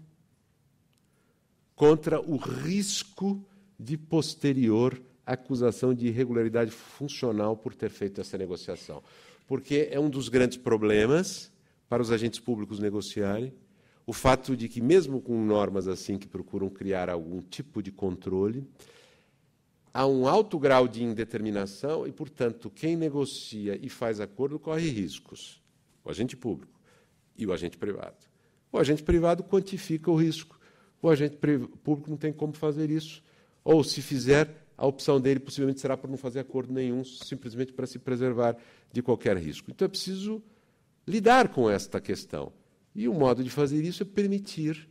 contra o risco de posterior acusação de irregularidade funcional por ter feito essa negociação. Porque é um dos grandes problemas para os agentes públicos negociarem o fato de que, mesmo com normas assim que procuram criar algum tipo de controle, há um alto grau de indeterminação e, portanto, quem negocia e faz acordo corre riscos. O agente público e o agente privado. O agente privado quantifica o risco. O agente público não tem como fazer isso. Ou, se fizer, a opção dele possivelmente será por não fazer acordo nenhum, simplesmente para se preservar de qualquer risco. Então é preciso lidar com esta questão. E o modo de fazer isso é permitir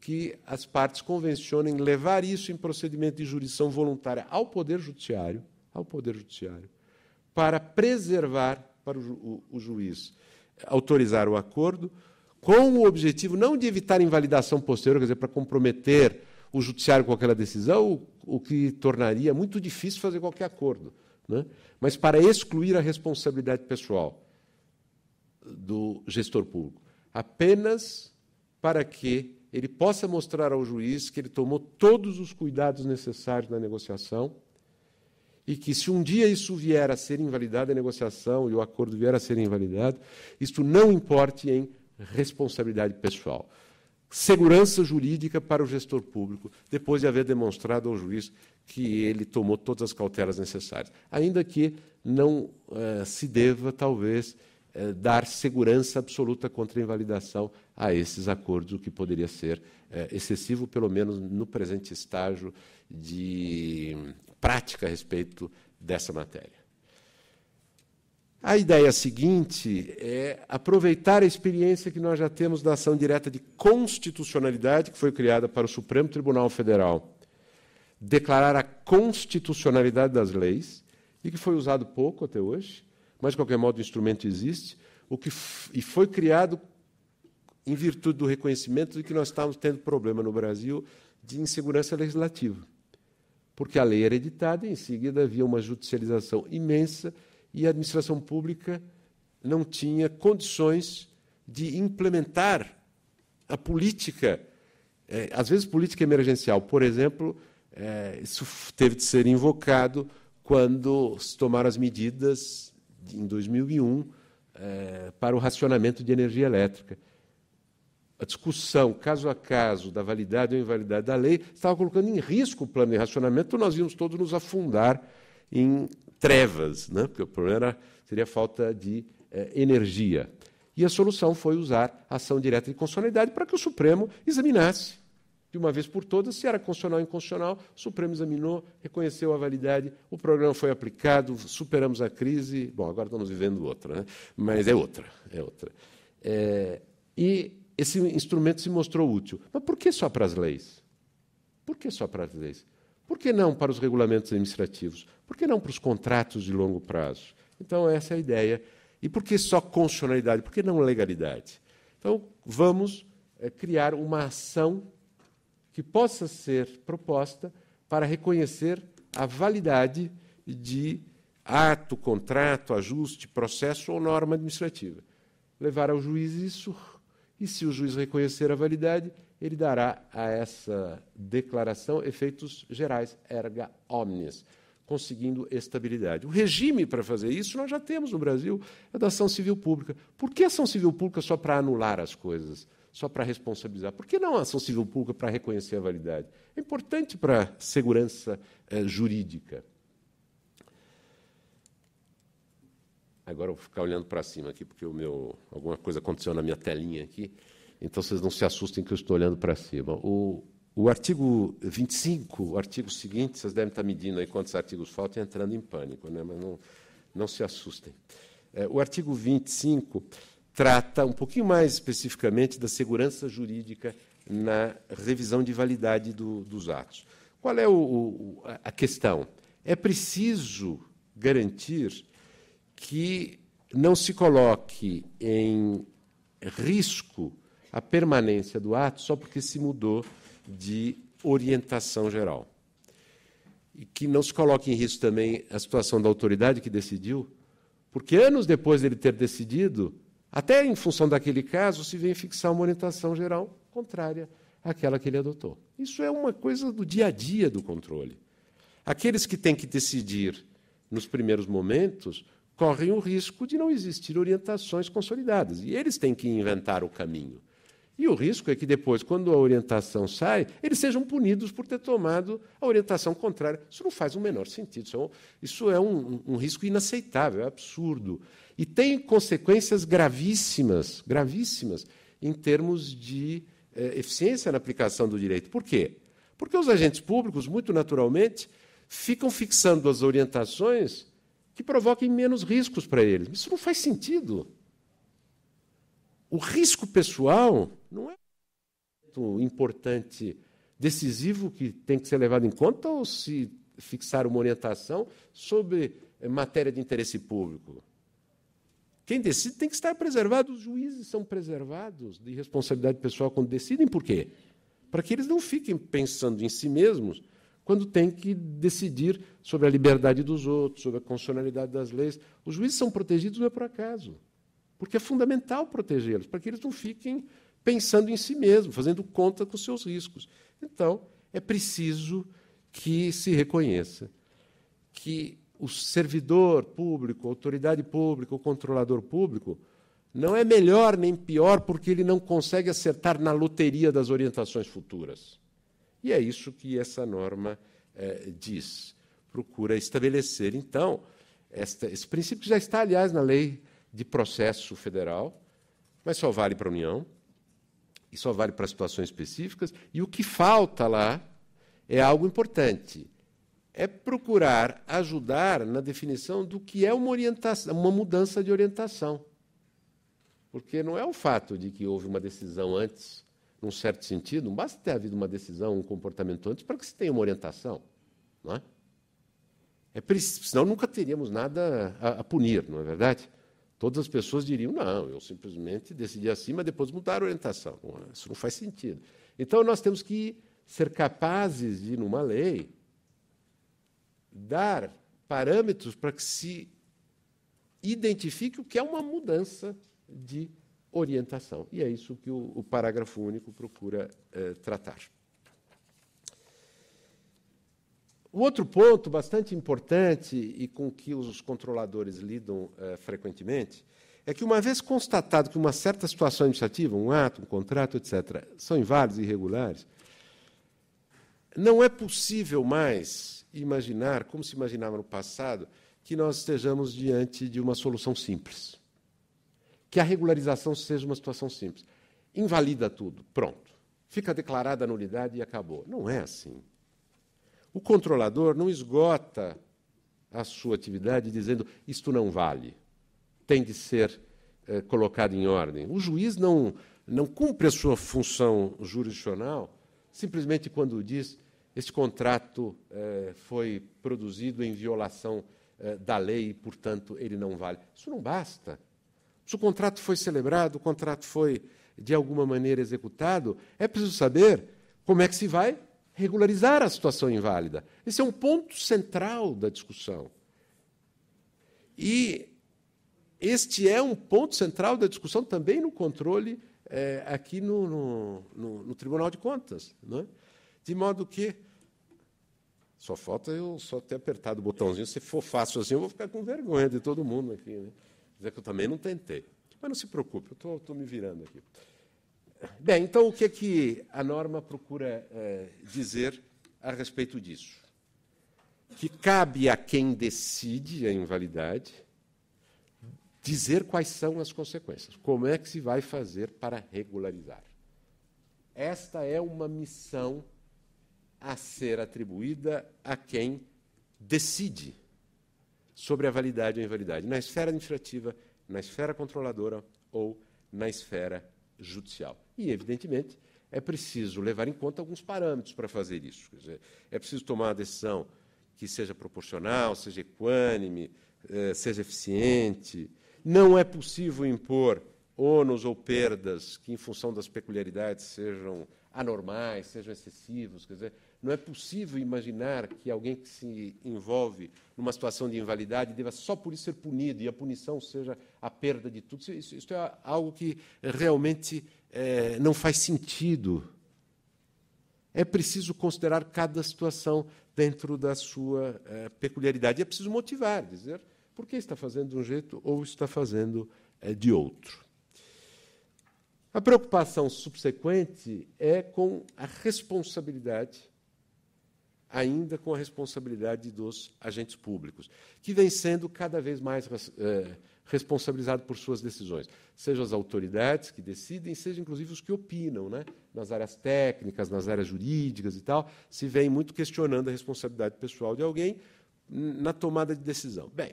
que as partes convencionem levar isso em procedimento de jurisdição voluntária ao Poder Judiciário, ao Poder Judiciário, para preservar para o, ju o juiz autorizar o acordo com o objetivo não de evitar invalidação posterior, quer dizer, para comprometer o judiciário com aquela decisão, o que tornaria muito difícil fazer qualquer acordo. Né? Mas para excluir a responsabilidade pessoal do gestor público, apenas para que ele possa mostrar ao juiz que ele tomou todos os cuidados necessários na negociação e que, se um dia isso vier a ser invalidado, a negociação e o acordo vier a ser invalidado, isto não importe em responsabilidade pessoal segurança jurídica para o gestor público, depois de haver demonstrado ao juiz que ele tomou todas as cautelas necessárias. Ainda que não eh, se deva, talvez, eh, dar segurança absoluta contra a invalidação a esses acordos, o que poderia ser eh, excessivo, pelo menos no presente estágio de prática a respeito dessa matéria. A ideia seguinte é aproveitar a experiência que nós já temos da ação direta de constitucionalidade que foi criada para o Supremo Tribunal Federal, declarar a constitucionalidade das leis e que foi usado pouco até hoje, mas de qualquer modo o instrumento existe, o que e foi criado em virtude do reconhecimento de que nós estávamos tendo problema no Brasil de insegurança legislativa, porque a lei era editada e em seguida havia uma judicialização imensa e a administração pública não tinha condições de implementar a política, é, às vezes política emergencial. Por exemplo, é, isso teve de ser invocado quando se tomaram as medidas, de, em 2001, é, para o racionamento de energia elétrica. A discussão, caso a caso, da validade ou invalidade da lei, estava colocando em risco o plano de racionamento, nós íamos todos nos afundar em trevas, né? porque o problema era, seria falta de eh, energia. E a solução foi usar a ação direta de constitucionalidade para que o Supremo examinasse de uma vez por todas se era constitucional ou inconstitucional. O Supremo examinou, reconheceu a validade, o programa foi aplicado, superamos a crise. Bom, agora estamos vivendo outra, né? mas é outra, é outra. É, e esse instrumento se mostrou útil. Mas por que só para as leis? Por que só para as leis? Por que não para os regulamentos administrativos? Por que não para os contratos de longo prazo? Então, essa é a ideia. E por que só constitucionalidade? Por que não legalidade? Então, vamos é, criar uma ação que possa ser proposta para reconhecer a validade de ato, contrato, ajuste, processo ou norma administrativa. Levar ao juiz isso, e se o juiz reconhecer a validade, ele dará a essa declaração efeitos gerais, erga omnes, conseguindo estabilidade. O regime para fazer isso nós já temos no Brasil, é da ação civil pública. Por que ação civil pública só para anular as coisas? Só para responsabilizar? Por que não ação civil pública para reconhecer a validade? É importante para a segurança eh, jurídica. Agora eu vou ficar olhando para cima aqui, porque o meu, alguma coisa aconteceu na minha telinha aqui. Então vocês não se assustem que eu estou olhando para cima. O, o artigo 25, o artigo seguinte, vocês devem estar tá medindo aí quantos artigos faltam e é entrando em pânico, né? mas não, não se assustem. É, o artigo 25 trata um pouquinho mais especificamente da segurança jurídica na revisão de validade do, dos atos. Qual é o, o, a questão? É preciso garantir que não se coloque em risco a permanência do ato só porque se mudou de orientação geral. E que não se coloque em risco também a situação da autoridade que decidiu, porque anos depois dele ter decidido, até em função daquele caso, se vem fixar uma orientação geral contrária àquela que ele adotou. Isso é uma coisa do dia a dia do controle. Aqueles que têm que decidir nos primeiros momentos correm o risco de não existir orientações consolidadas. E eles têm que inventar o caminho. E o risco é que depois, quando a orientação sai, eles sejam punidos por ter tomado a orientação contrária. Isso não faz o menor sentido. Isso é um, isso é um, um risco inaceitável, é absurdo. E tem consequências gravíssimas, gravíssimas, em termos de eh, eficiência na aplicação do direito. Por quê? Porque os agentes públicos, muito naturalmente, ficam fixando as orientações que provoquem menos riscos para eles. Isso não faz sentido. O risco pessoal não é importante, decisivo que tem que ser levado em conta ou se fixar uma orientação sobre eh, matéria de interesse público. Quem decide tem que estar preservado, os juízes são preservados de responsabilidade pessoal quando decidem, por quê? Para que eles não fiquem pensando em si mesmos quando têm que decidir sobre a liberdade dos outros, sobre a constitucionalidade das leis. Os juízes são protegidos não é por acaso porque é fundamental protegê-los, para que eles não fiquem pensando em si mesmos, fazendo conta com seus riscos. Então, é preciso que se reconheça que o servidor público, a autoridade pública, o controlador público, não é melhor nem pior porque ele não consegue acertar na loteria das orientações futuras. E é isso que essa norma eh, diz. Procura estabelecer, então, esta, esse princípio que já está, aliás, na lei de processo federal, mas só vale para a União e só vale para situações específicas. E o que falta lá é algo importante. É procurar ajudar na definição do que é uma orientação, uma mudança de orientação. Porque não é o fato de que houve uma decisão antes, num certo sentido, não basta ter havido uma decisão, um comportamento antes para que se tenha uma orientação. Não é? É, senão nunca teríamos nada a, a punir, não é verdade? Todas as pessoas diriam: não, eu simplesmente decidi assim, mas depois mudar a orientação. Isso não faz sentido. Então, nós temos que ser capazes de, numa lei, dar parâmetros para que se identifique o que é uma mudança de orientação. E é isso que o, o parágrafo único procura eh, tratar. O outro ponto bastante importante e com que os controladores lidam eh, frequentemente é que, uma vez constatado que uma certa situação administrativa, um ato, um contrato, etc., são inválidos e irregulares, não é possível mais imaginar, como se imaginava no passado, que nós estejamos diante de uma solução simples. Que a regularização seja uma situação simples. Invalida tudo, pronto. Fica declarada a nulidade e acabou. Não é assim. O controlador não esgota a sua atividade dizendo isto não vale, tem de ser eh, colocado em ordem. O juiz não, não cumpre a sua função jurisdicional simplesmente quando diz este contrato eh, foi produzido em violação eh, da lei e, portanto, ele não vale. Isso não basta. Se o contrato foi celebrado, o contrato foi, de alguma maneira, executado, é preciso saber como é que se vai regularizar a situação inválida. Esse é um ponto central da discussão. E este é um ponto central da discussão também no controle é, aqui no, no, no, no, Tribunal de Contas. É? De modo que. Só falta eu só ter apertado o botãozinho. Se for fácil assim, eu vou ficar com vergonha de todo mundo aqui. Né? é que eu também não tentei. Mas não se preocupe, eu estou me virando aqui. Bem, então o que é que a norma procura uh, dizer a respeito disso? Que cabe a quem decide a invalidade dizer quais são as consequências, como é que se vai fazer para regularizar. Esta é uma missão a ser atribuída a quem decide sobre a validade ou invalidade, na esfera administrativa, na esfera controladora ou na esfera judicial. E, evidentemente, é preciso levar em conta alguns parâmetros para fazer isso. Dizer, é preciso tomar uma decisão que seja proporcional, seja equânime, eh, seja eficiente. Não é possível impor ônus ou perdas que, em função das peculiaridades, sejam anormais, sejam excessivos. Quer dizer, não é possível imaginar que alguém que se envolve numa situação de invalidade deva só por isso ser punido e a punição seja a perda de tudo. Isso, isso é algo que realmente é, não faz sentido. É preciso considerar cada situação dentro da sua é, peculiaridade. É preciso motivar, dizer por que está fazendo de um jeito ou está fazendo é, de outro. A preocupação subsequente é com a responsabilidade, ainda com a responsabilidade dos agentes públicos, que vem sendo cada vez mais é, responsabilizado por suas decisões. Sejam as autoridades que decidem, seja inclusive os que opinam, né? nas áreas técnicas, nas áreas jurídicas e tal, se vem muito questionando a responsabilidade pessoal de alguém na tomada de decisão. Bem,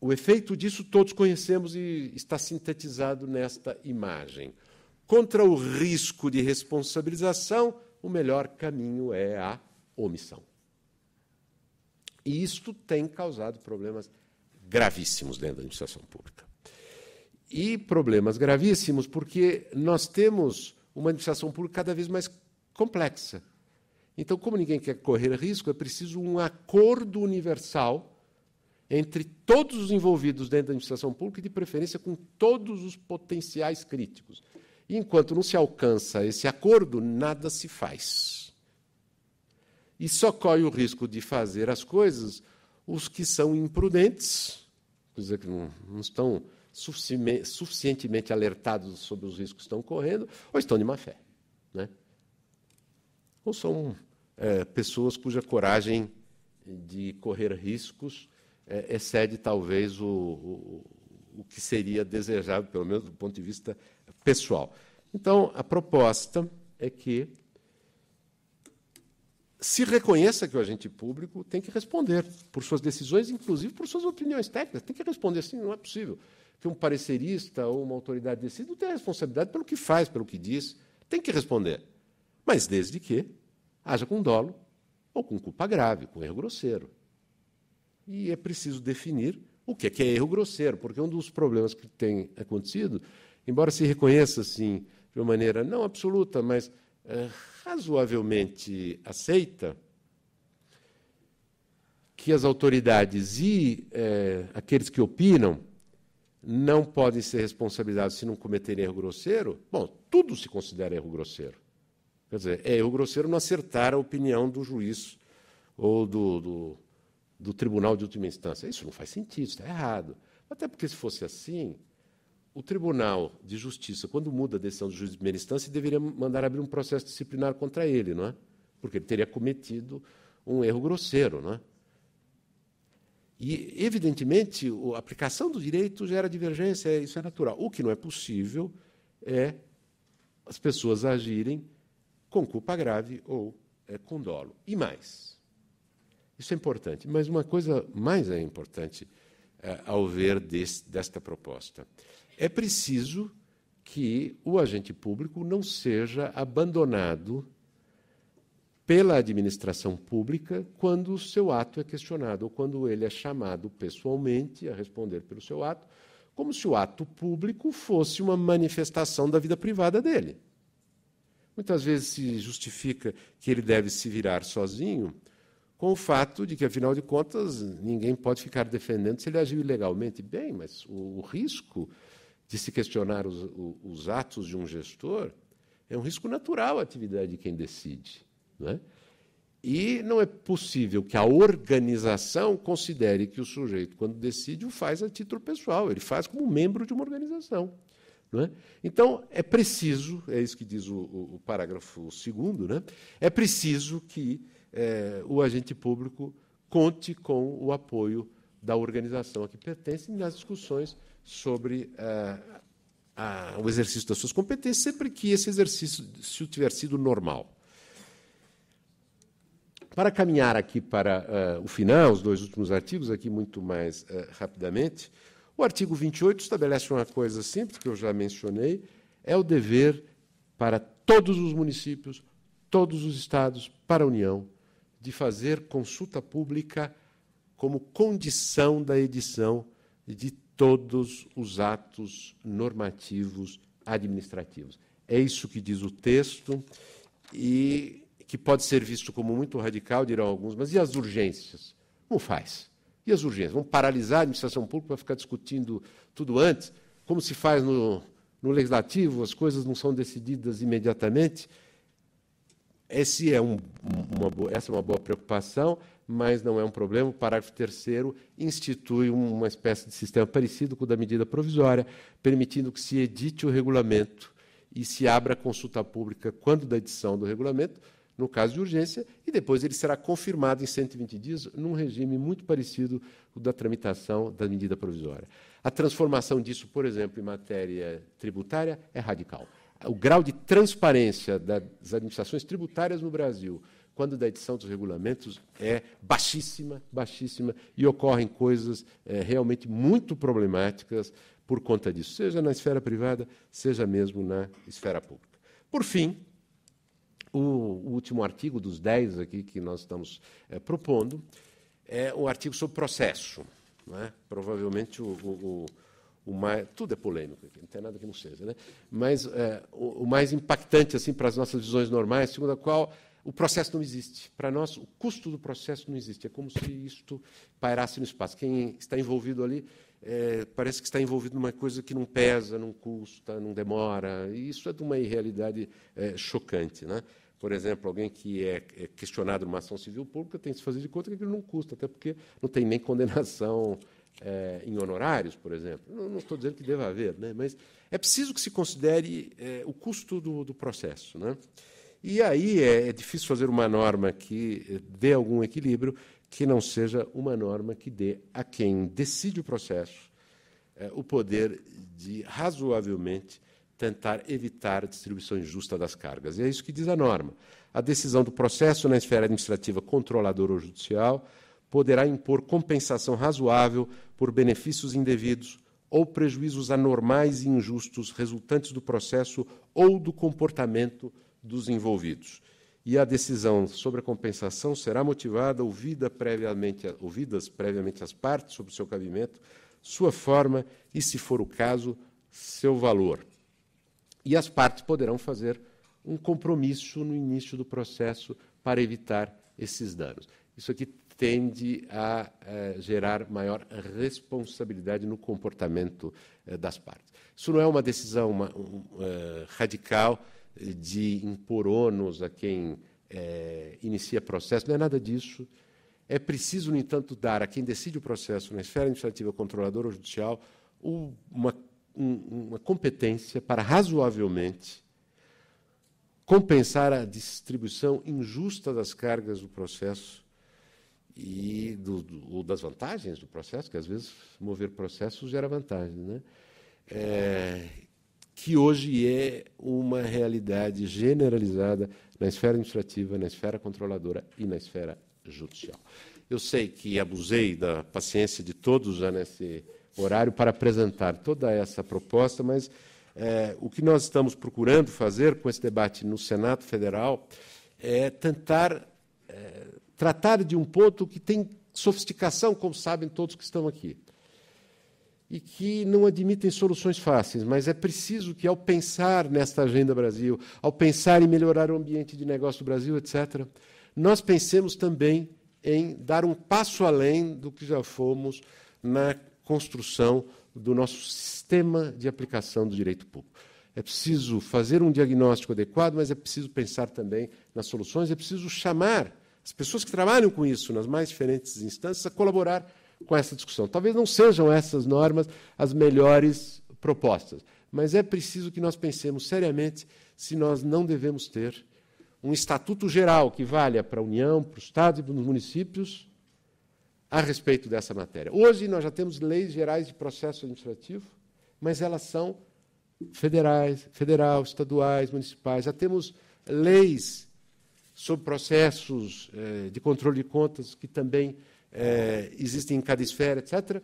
o efeito disso todos conhecemos e está sintetizado nesta imagem. Contra o risco de responsabilização, o melhor caminho é a omissão. E isto tem causado problemas gravíssimos dentro da administração pública. E problemas gravíssimos porque nós temos uma administração pública cada vez mais complexa. Então, como ninguém quer correr risco, é preciso um acordo universal entre todos os envolvidos dentro da administração pública e, de preferência, com todos os potenciais críticos. E, enquanto não se alcança esse acordo, nada se faz. E só corre o risco de fazer as coisas os que são imprudentes, quer dizer, que não, não estão suficientemente alertados sobre os riscos que estão correndo, ou estão de má fé. Né? Ou são é, pessoas cuja coragem de correr riscos é, excede talvez o, o, o que seria desejável, pelo menos do ponto de vista pessoal. Então, a proposta é que se reconheça que o agente público tem que responder por suas decisões, inclusive por suas opiniões técnicas. Tem que responder assim, não é possível que um parecerista ou uma autoridade decida não tenha responsabilidade pelo que faz, pelo que diz. Tem que responder. Mas desde que haja com dolo ou com culpa grave, com erro grosseiro. E é preciso definir o que é, que é erro grosseiro, porque um dos problemas que tem acontecido, embora se reconheça assim de uma maneira não absoluta, mas razoavelmente aceita que as autoridades e é, aqueles que opinam não podem ser responsabilizados se não cometerem erro grosseiro, bom, tudo se considera erro grosseiro. Quer dizer, é erro grosseiro não acertar a opinião do juiz ou do, do, do tribunal de última instância. Isso não faz sentido, está errado. Até porque, se fosse assim, o Tribunal de Justiça, quando muda a decisão do juiz de primeira instância, deveria mandar abrir um processo disciplinar contra ele, não é? Porque ele teria cometido um erro grosseiro, não é? E, evidentemente, a aplicação do direito gera divergência, isso é natural. O que não é possível é as pessoas agirem com culpa grave ou é, com dolo. E mais, isso é importante, mas uma coisa mais é importante é, ao ver desse, desta proposta é preciso que o agente público não seja abandonado pela administração pública quando o seu ato é questionado ou quando ele é chamado pessoalmente a responder pelo seu ato, como se o ato público fosse uma manifestação da vida privada dele. Muitas vezes se justifica que ele deve se virar sozinho com o fato de que, afinal de contas, ninguém pode ficar defendendo se ele agiu ilegalmente. Bem, mas o, o risco de se questionar os, os, atos de um gestor, é um risco natural a atividade de quem decide. Não é? E não é possível que a organização considere que o sujeito, quando decide, o faz a título pessoal, ele faz como membro de uma organização. É? Então, é preciso, é isso que diz o, o, o parágrafo segundo, né? é preciso que é, o agente público conte com o apoio da organização a que pertence nas discussões sobre eh, o exercício das suas competências, sempre que esse exercício se tiver sido normal. Para caminhar aqui para uh, o final, os dois últimos artigos, aqui muito mais uh, rapidamente, o artigo 28 estabelece uma coisa simples que eu já mencionei: é o dever para todos os municípios, todos os estados, para a União, de fazer consulta pública como condição da edição de todos os atos normativos administrativos. É isso que diz o texto e que pode ser visto como muito radical, dirão alguns, mas e as urgências? Não faz. E as urgências? Vamos paralisar a administração pública para ficar discutindo tudo antes? Como se faz no, no legislativo, as coisas não são decididas imediatamente? É uma boa, essa é uma boa preocupação mas não é um problema. O parágrafo 3 institui uma espécie de sistema parecido com o da medida provisória, permitindo que se edite o regulamento e se abra a consulta pública quando da edição do regulamento, no caso de urgência, e depois ele será confirmado em 120 dias, num regime muito parecido com o da tramitação da medida provisória. A transformação disso, por exemplo, em matéria tributária é radical. O grau de transparência das administrações tributárias no Brasil quando da edição dos regulamentos é baixíssima, baixíssima, e ocorrem coisas é, realmente muito problemáticas por conta disso, seja na esfera privada, seja mesmo na esfera pública. Por fim, o, o último artigo dos dez aqui que nós estamos é, propondo é o artigo sobre processo. É? Provavelmente o, o, o, mais, tudo é polêmico, não tem nada que não seja, né? mas é, o, mais impactante assim para as nossas visões normais, segundo a qual o processo não existe. Para nós, o custo do processo não existe. É como se isto pairasse no espaço. Quem está envolvido ali é, parece que está envolvido numa coisa que não pesa, não custa, não demora. E isso é de uma irrealidade é, chocante. Né? Por exemplo, alguém que é, é questionado numa ação civil pública tem que se fazer de conta que aquilo não custa, até porque não tem nem condenação é, em honorários, por exemplo. Não, não, estou dizendo que deva haver, né? mas é preciso que se considere é, o custo do, do processo. Né? E aí é, é difícil fazer uma norma que eh, dê algum equilíbrio que não seja uma norma que dê a quem decide o processo é, o poder de razoavelmente tentar evitar a distribuição injusta das cargas. E é isso que diz a norma. A decisão do processo na esfera administrativa controladora ou judicial poderá impor compensação razoável por benefícios indevidos ou prejuízos anormais e injustos resultantes do processo ou do comportamento dos envolvidos. E a decisão sobre a compensação será motivada, ouvida previamente, ouvidas previamente as partes sobre o seu cabimento, sua forma e, se for o caso, seu valor. E as partes poderão fazer um compromisso no início do processo para evitar esses danos. Isso aqui tende a eh, gerar maior responsabilidade no comportamento eh, das partes. Isso não é uma decisão uma, um, uh, radical de impor ônus a quem é, inicia processo, não é nada disso. É preciso, no entanto, dar a quem decide o processo na esfera administrativa, controladora ou judicial uma, uma competência para razoavelmente compensar a distribuição injusta das cargas do processo e do, do, das vantagens do processo, que às vezes mover processos gera vantagens, Né? É, que hoje é uma realidade generalizada na esfera administrativa, na esfera controladora e na esfera judicial. Eu sei que abusei da paciência de todos já nesse horário para apresentar toda essa proposta, mas é, o que nós estamos procurando fazer com esse debate no Senado Federal é tentar é, tratar de um ponto que tem sofisticação, como sabem todos que estão aqui e que não admitem soluções fáceis, mas é preciso que, ao pensar nesta Agenda Brasil, ao pensar em melhorar o ambiente de negócio do Brasil, etc., nós pensemos também em dar um passo além do que já fomos na construção do nosso sistema de aplicação do direito público. É preciso fazer um diagnóstico adequado, mas é preciso pensar também nas soluções, é preciso chamar as pessoas que trabalham com isso nas mais diferentes instâncias a colaborar com essa discussão. Talvez não sejam essas normas as melhores propostas, mas é preciso que nós pensemos seriamente se nós não devemos ter um estatuto geral que valha para a União, para o Estado e para os municípios a respeito dessa matéria. Hoje nós já temos leis gerais de processo administrativo, mas elas são federais, federal, estaduais, municipais. Já temos leis sobre processos eh, de controle de contas que também é, existem em cada esfera, etc.,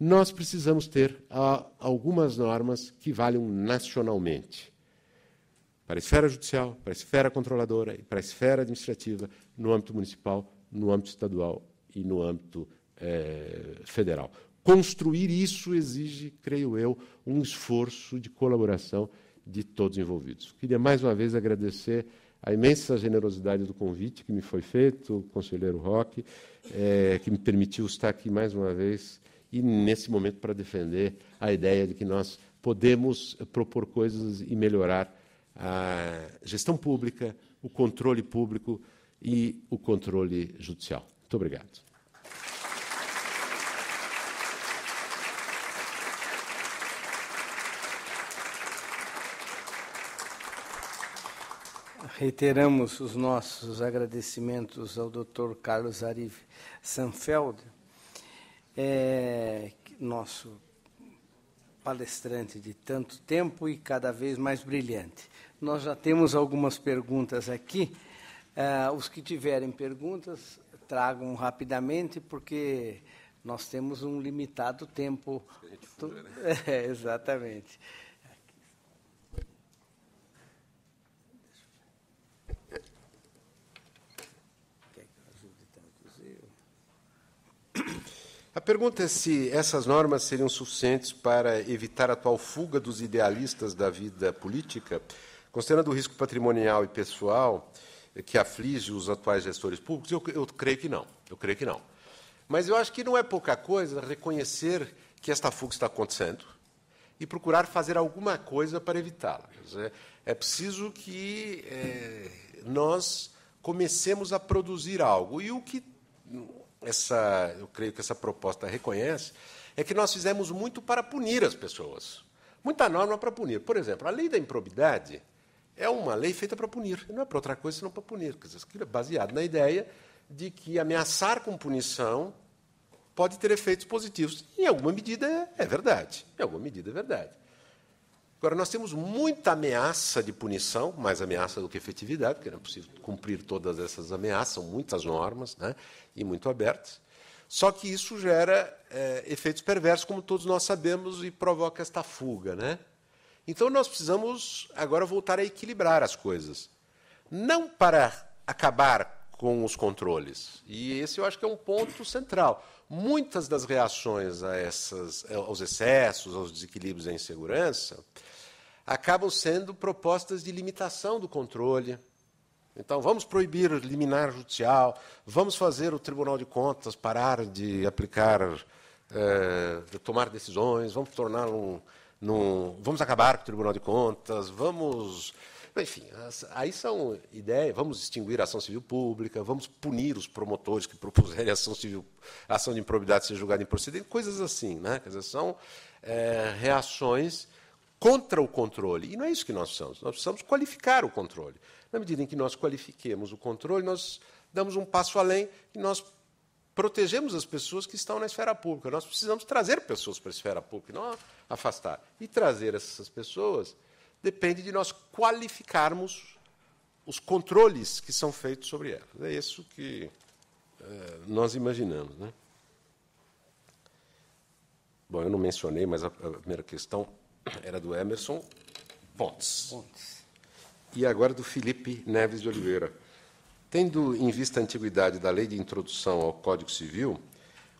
nós precisamos ter a, ah, algumas normas que valham nacionalmente para a esfera judicial, para a esfera controladora e para a esfera administrativa, no âmbito municipal, no âmbito estadual e no âmbito é, federal. Construir isso exige, creio eu, um esforço de colaboração de todos envolvidos. Queria mais uma vez agradecer a imensa generosidade do convite que me foi feito, conselheiro Roque, é, que me permitiu estar aqui mais uma vez e nesse momento para defender a ideia de que nós podemos propor coisas e melhorar a gestão pública, o controle público e o controle judicial. Muito obrigado. Reiteramos os nossos agradecimentos ao Dr. Carlos Arif Sanfeld, é, nosso palestrante de tanto tempo e cada vez mais brilhante. Nós já temos algumas perguntas aqui. É, os que tiverem perguntas, tragam rapidamente, porque nós temos um limitado tempo. Fura, né? é, exatamente. A pergunta é se essas normas seriam suficientes para evitar a atual fuga dos idealistas da vida política, considerando o risco patrimonial e pessoal que aflige os atuais gestores públicos. Eu, eu creio que não. Eu creio que não. Mas eu acho que não é pouca coisa reconhecer que esta fuga está acontecendo e procurar fazer alguma coisa para evitá-la. É preciso que é, nós comecemos a produzir algo. E o que essa, eu creio que essa proposta reconhece, é que nós fizemos muito para punir as pessoas. Muita norma para punir. Por exemplo, a lei da improbidade é uma lei feita para punir, não é para outra coisa senão para punir. Quer é baseado na ideia de que ameaçar com punição pode ter efeitos positivos. Em alguma medida é, é verdade. Em alguma medida é verdade. Agora, nós temos muita ameaça de punição, mais ameaça do que efetividade, porque não é possível cumprir todas essas ameaças, são muitas normas né, e muito abertas. Só que isso gera é, efeitos perversos, como todos nós sabemos, e provoca esta fuga. Né? Então, nós precisamos agora voltar a equilibrar as coisas. Não para acabar com os controles. E esse eu acho que é um ponto central. Muitas das reações a essas, aos excessos, aos desequilíbrios e à insegurança, acabam sendo propostas de limitação do controle. Então, vamos proibir o liminar judicial, vamos fazer o Tribunal de Contas parar de aplicar, é, de tomar decisões, vamos tornar um, num, vamos acabar com o Tribunal de Contas, vamos enfim, aí são ideias, vamos extinguir a ação civil pública, vamos punir os promotores que propuserem a ação civil, ação de improbidade ser julgada improcedente, coisas assim, né? Quer dizer, são é, reações contra o controle. E não é isso que nós precisamos. Nós precisamos qualificar o controle. Na medida em que nós qualifiquemos o controle, nós damos um passo além e nós protegemos as pessoas que estão na esfera pública. Nós precisamos trazer pessoas para a esfera pública, não afastar. E trazer essas pessoas depende de nós qualificarmos os controles que são feitos sobre elas. É isso que é, nós imaginamos. Né? Bom, eu não mencionei, mas a, a primeira questão era do Emerson Pontes. Pontes. E agora do Felipe Neves de Oliveira. Tendo em vista a antiguidade da lei de introdução ao Código Civil,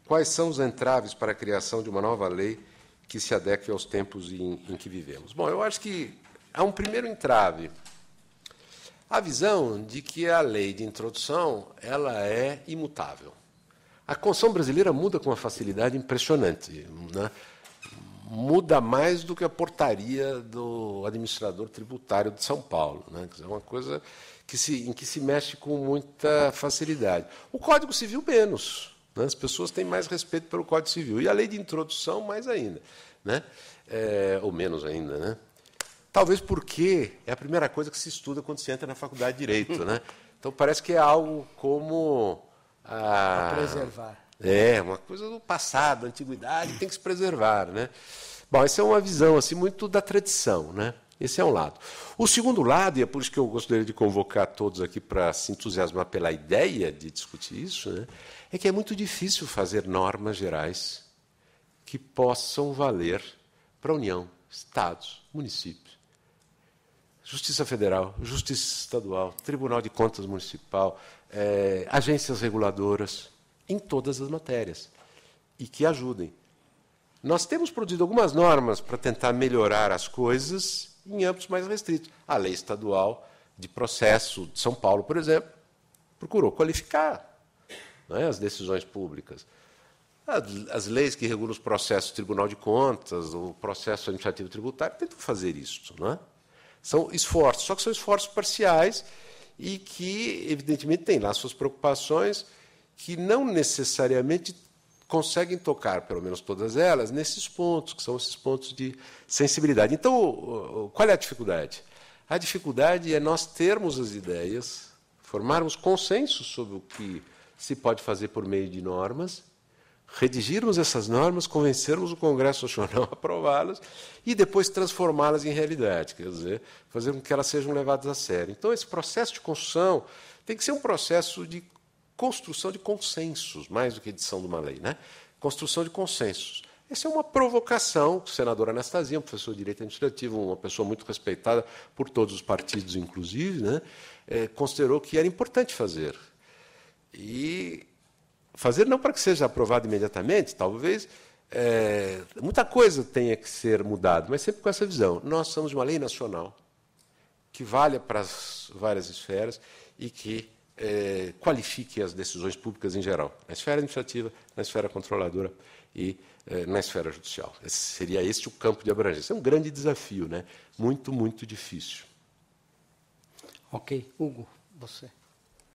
quais são os entraves para a criação de uma nova lei que se adeque aos tempos em, em que vivemos? Bom, eu acho que Há um primeiro entrave. A visão de que a lei de introdução ela é imutável. A Constituição brasileira muda com uma facilidade impressionante. Né? Muda mais do que a portaria do administrador tributário de São Paulo. Né? É uma coisa que se, em que se mexe com muita facilidade. O Código Civil, menos. Né? As pessoas têm mais respeito pelo Código Civil. E a lei de introdução, mais ainda. Né? É, ou menos ainda. Né? Talvez porque é a primeira coisa que se estuda quando se entra na faculdade de Direito, né? Então parece que é algo como. Ah, preservar. É, uma coisa do passado, da antiguidade, tem que se preservar, né? Bom, essa é uma visão assim muito da tradição, né? Esse é um lado. O segundo lado, e é por isso que eu gostaria de convocar todos aqui para se entusiasmar pela ideia de discutir isso, né, é que é muito difícil fazer normas gerais que possam valer para a União, Estados, municípios Justiça Federal, Justiça Estadual, Tribunal de Contas Municipal, é, agências reguladoras, em todas as matérias, e que ajudem. Nós temos produzido algumas normas para tentar melhorar as coisas em âmbitos mais restritos. A lei estadual de processo de São Paulo, por exemplo, procurou qualificar né, as decisões públicas. As leis que regulam os processos do Tribunal de Contas, o processo administrativo tributário, tentam fazer isso. Não é? São esforços, só que são esforços parciais e que, evidentemente, têm lá suas preocupações que não necessariamente conseguem tocar, pelo menos todas elas, nesses pontos, que são esses pontos de sensibilidade. Então, qual é a dificuldade? A dificuldade é nós termos as ideias, formarmos consenso sobre o que se pode fazer por meio de normas redigirmos essas normas, convencermos o Congresso Nacional a aprová-las e depois transformá-las em realidade, quer dizer, fazer com que elas sejam levadas a sério. Então, esse processo de construção tem que ser um processo de construção de consensos, mais do que edição de uma lei, né? Construção de consensos. Essa é uma provocação, que o senador Anastasia, um professor de direito administrativo, uma pessoa muito respeitada por todos os partidos, inclusive, né? É, considerou que era importante fazer. E fazer não para que seja aprovado imediatamente, talvez é, muita coisa tenha que ser mudada, mas sempre com essa visão. Nós somos uma lei nacional que valha para as várias esferas e que é, qualifique as decisões públicas em geral, na esfera administrativa, na esfera controladora e é, na esfera judicial. Esse, seria este o campo de abrangência. É um grande desafio, né? muito, muito difícil. Ok. Hugo, você.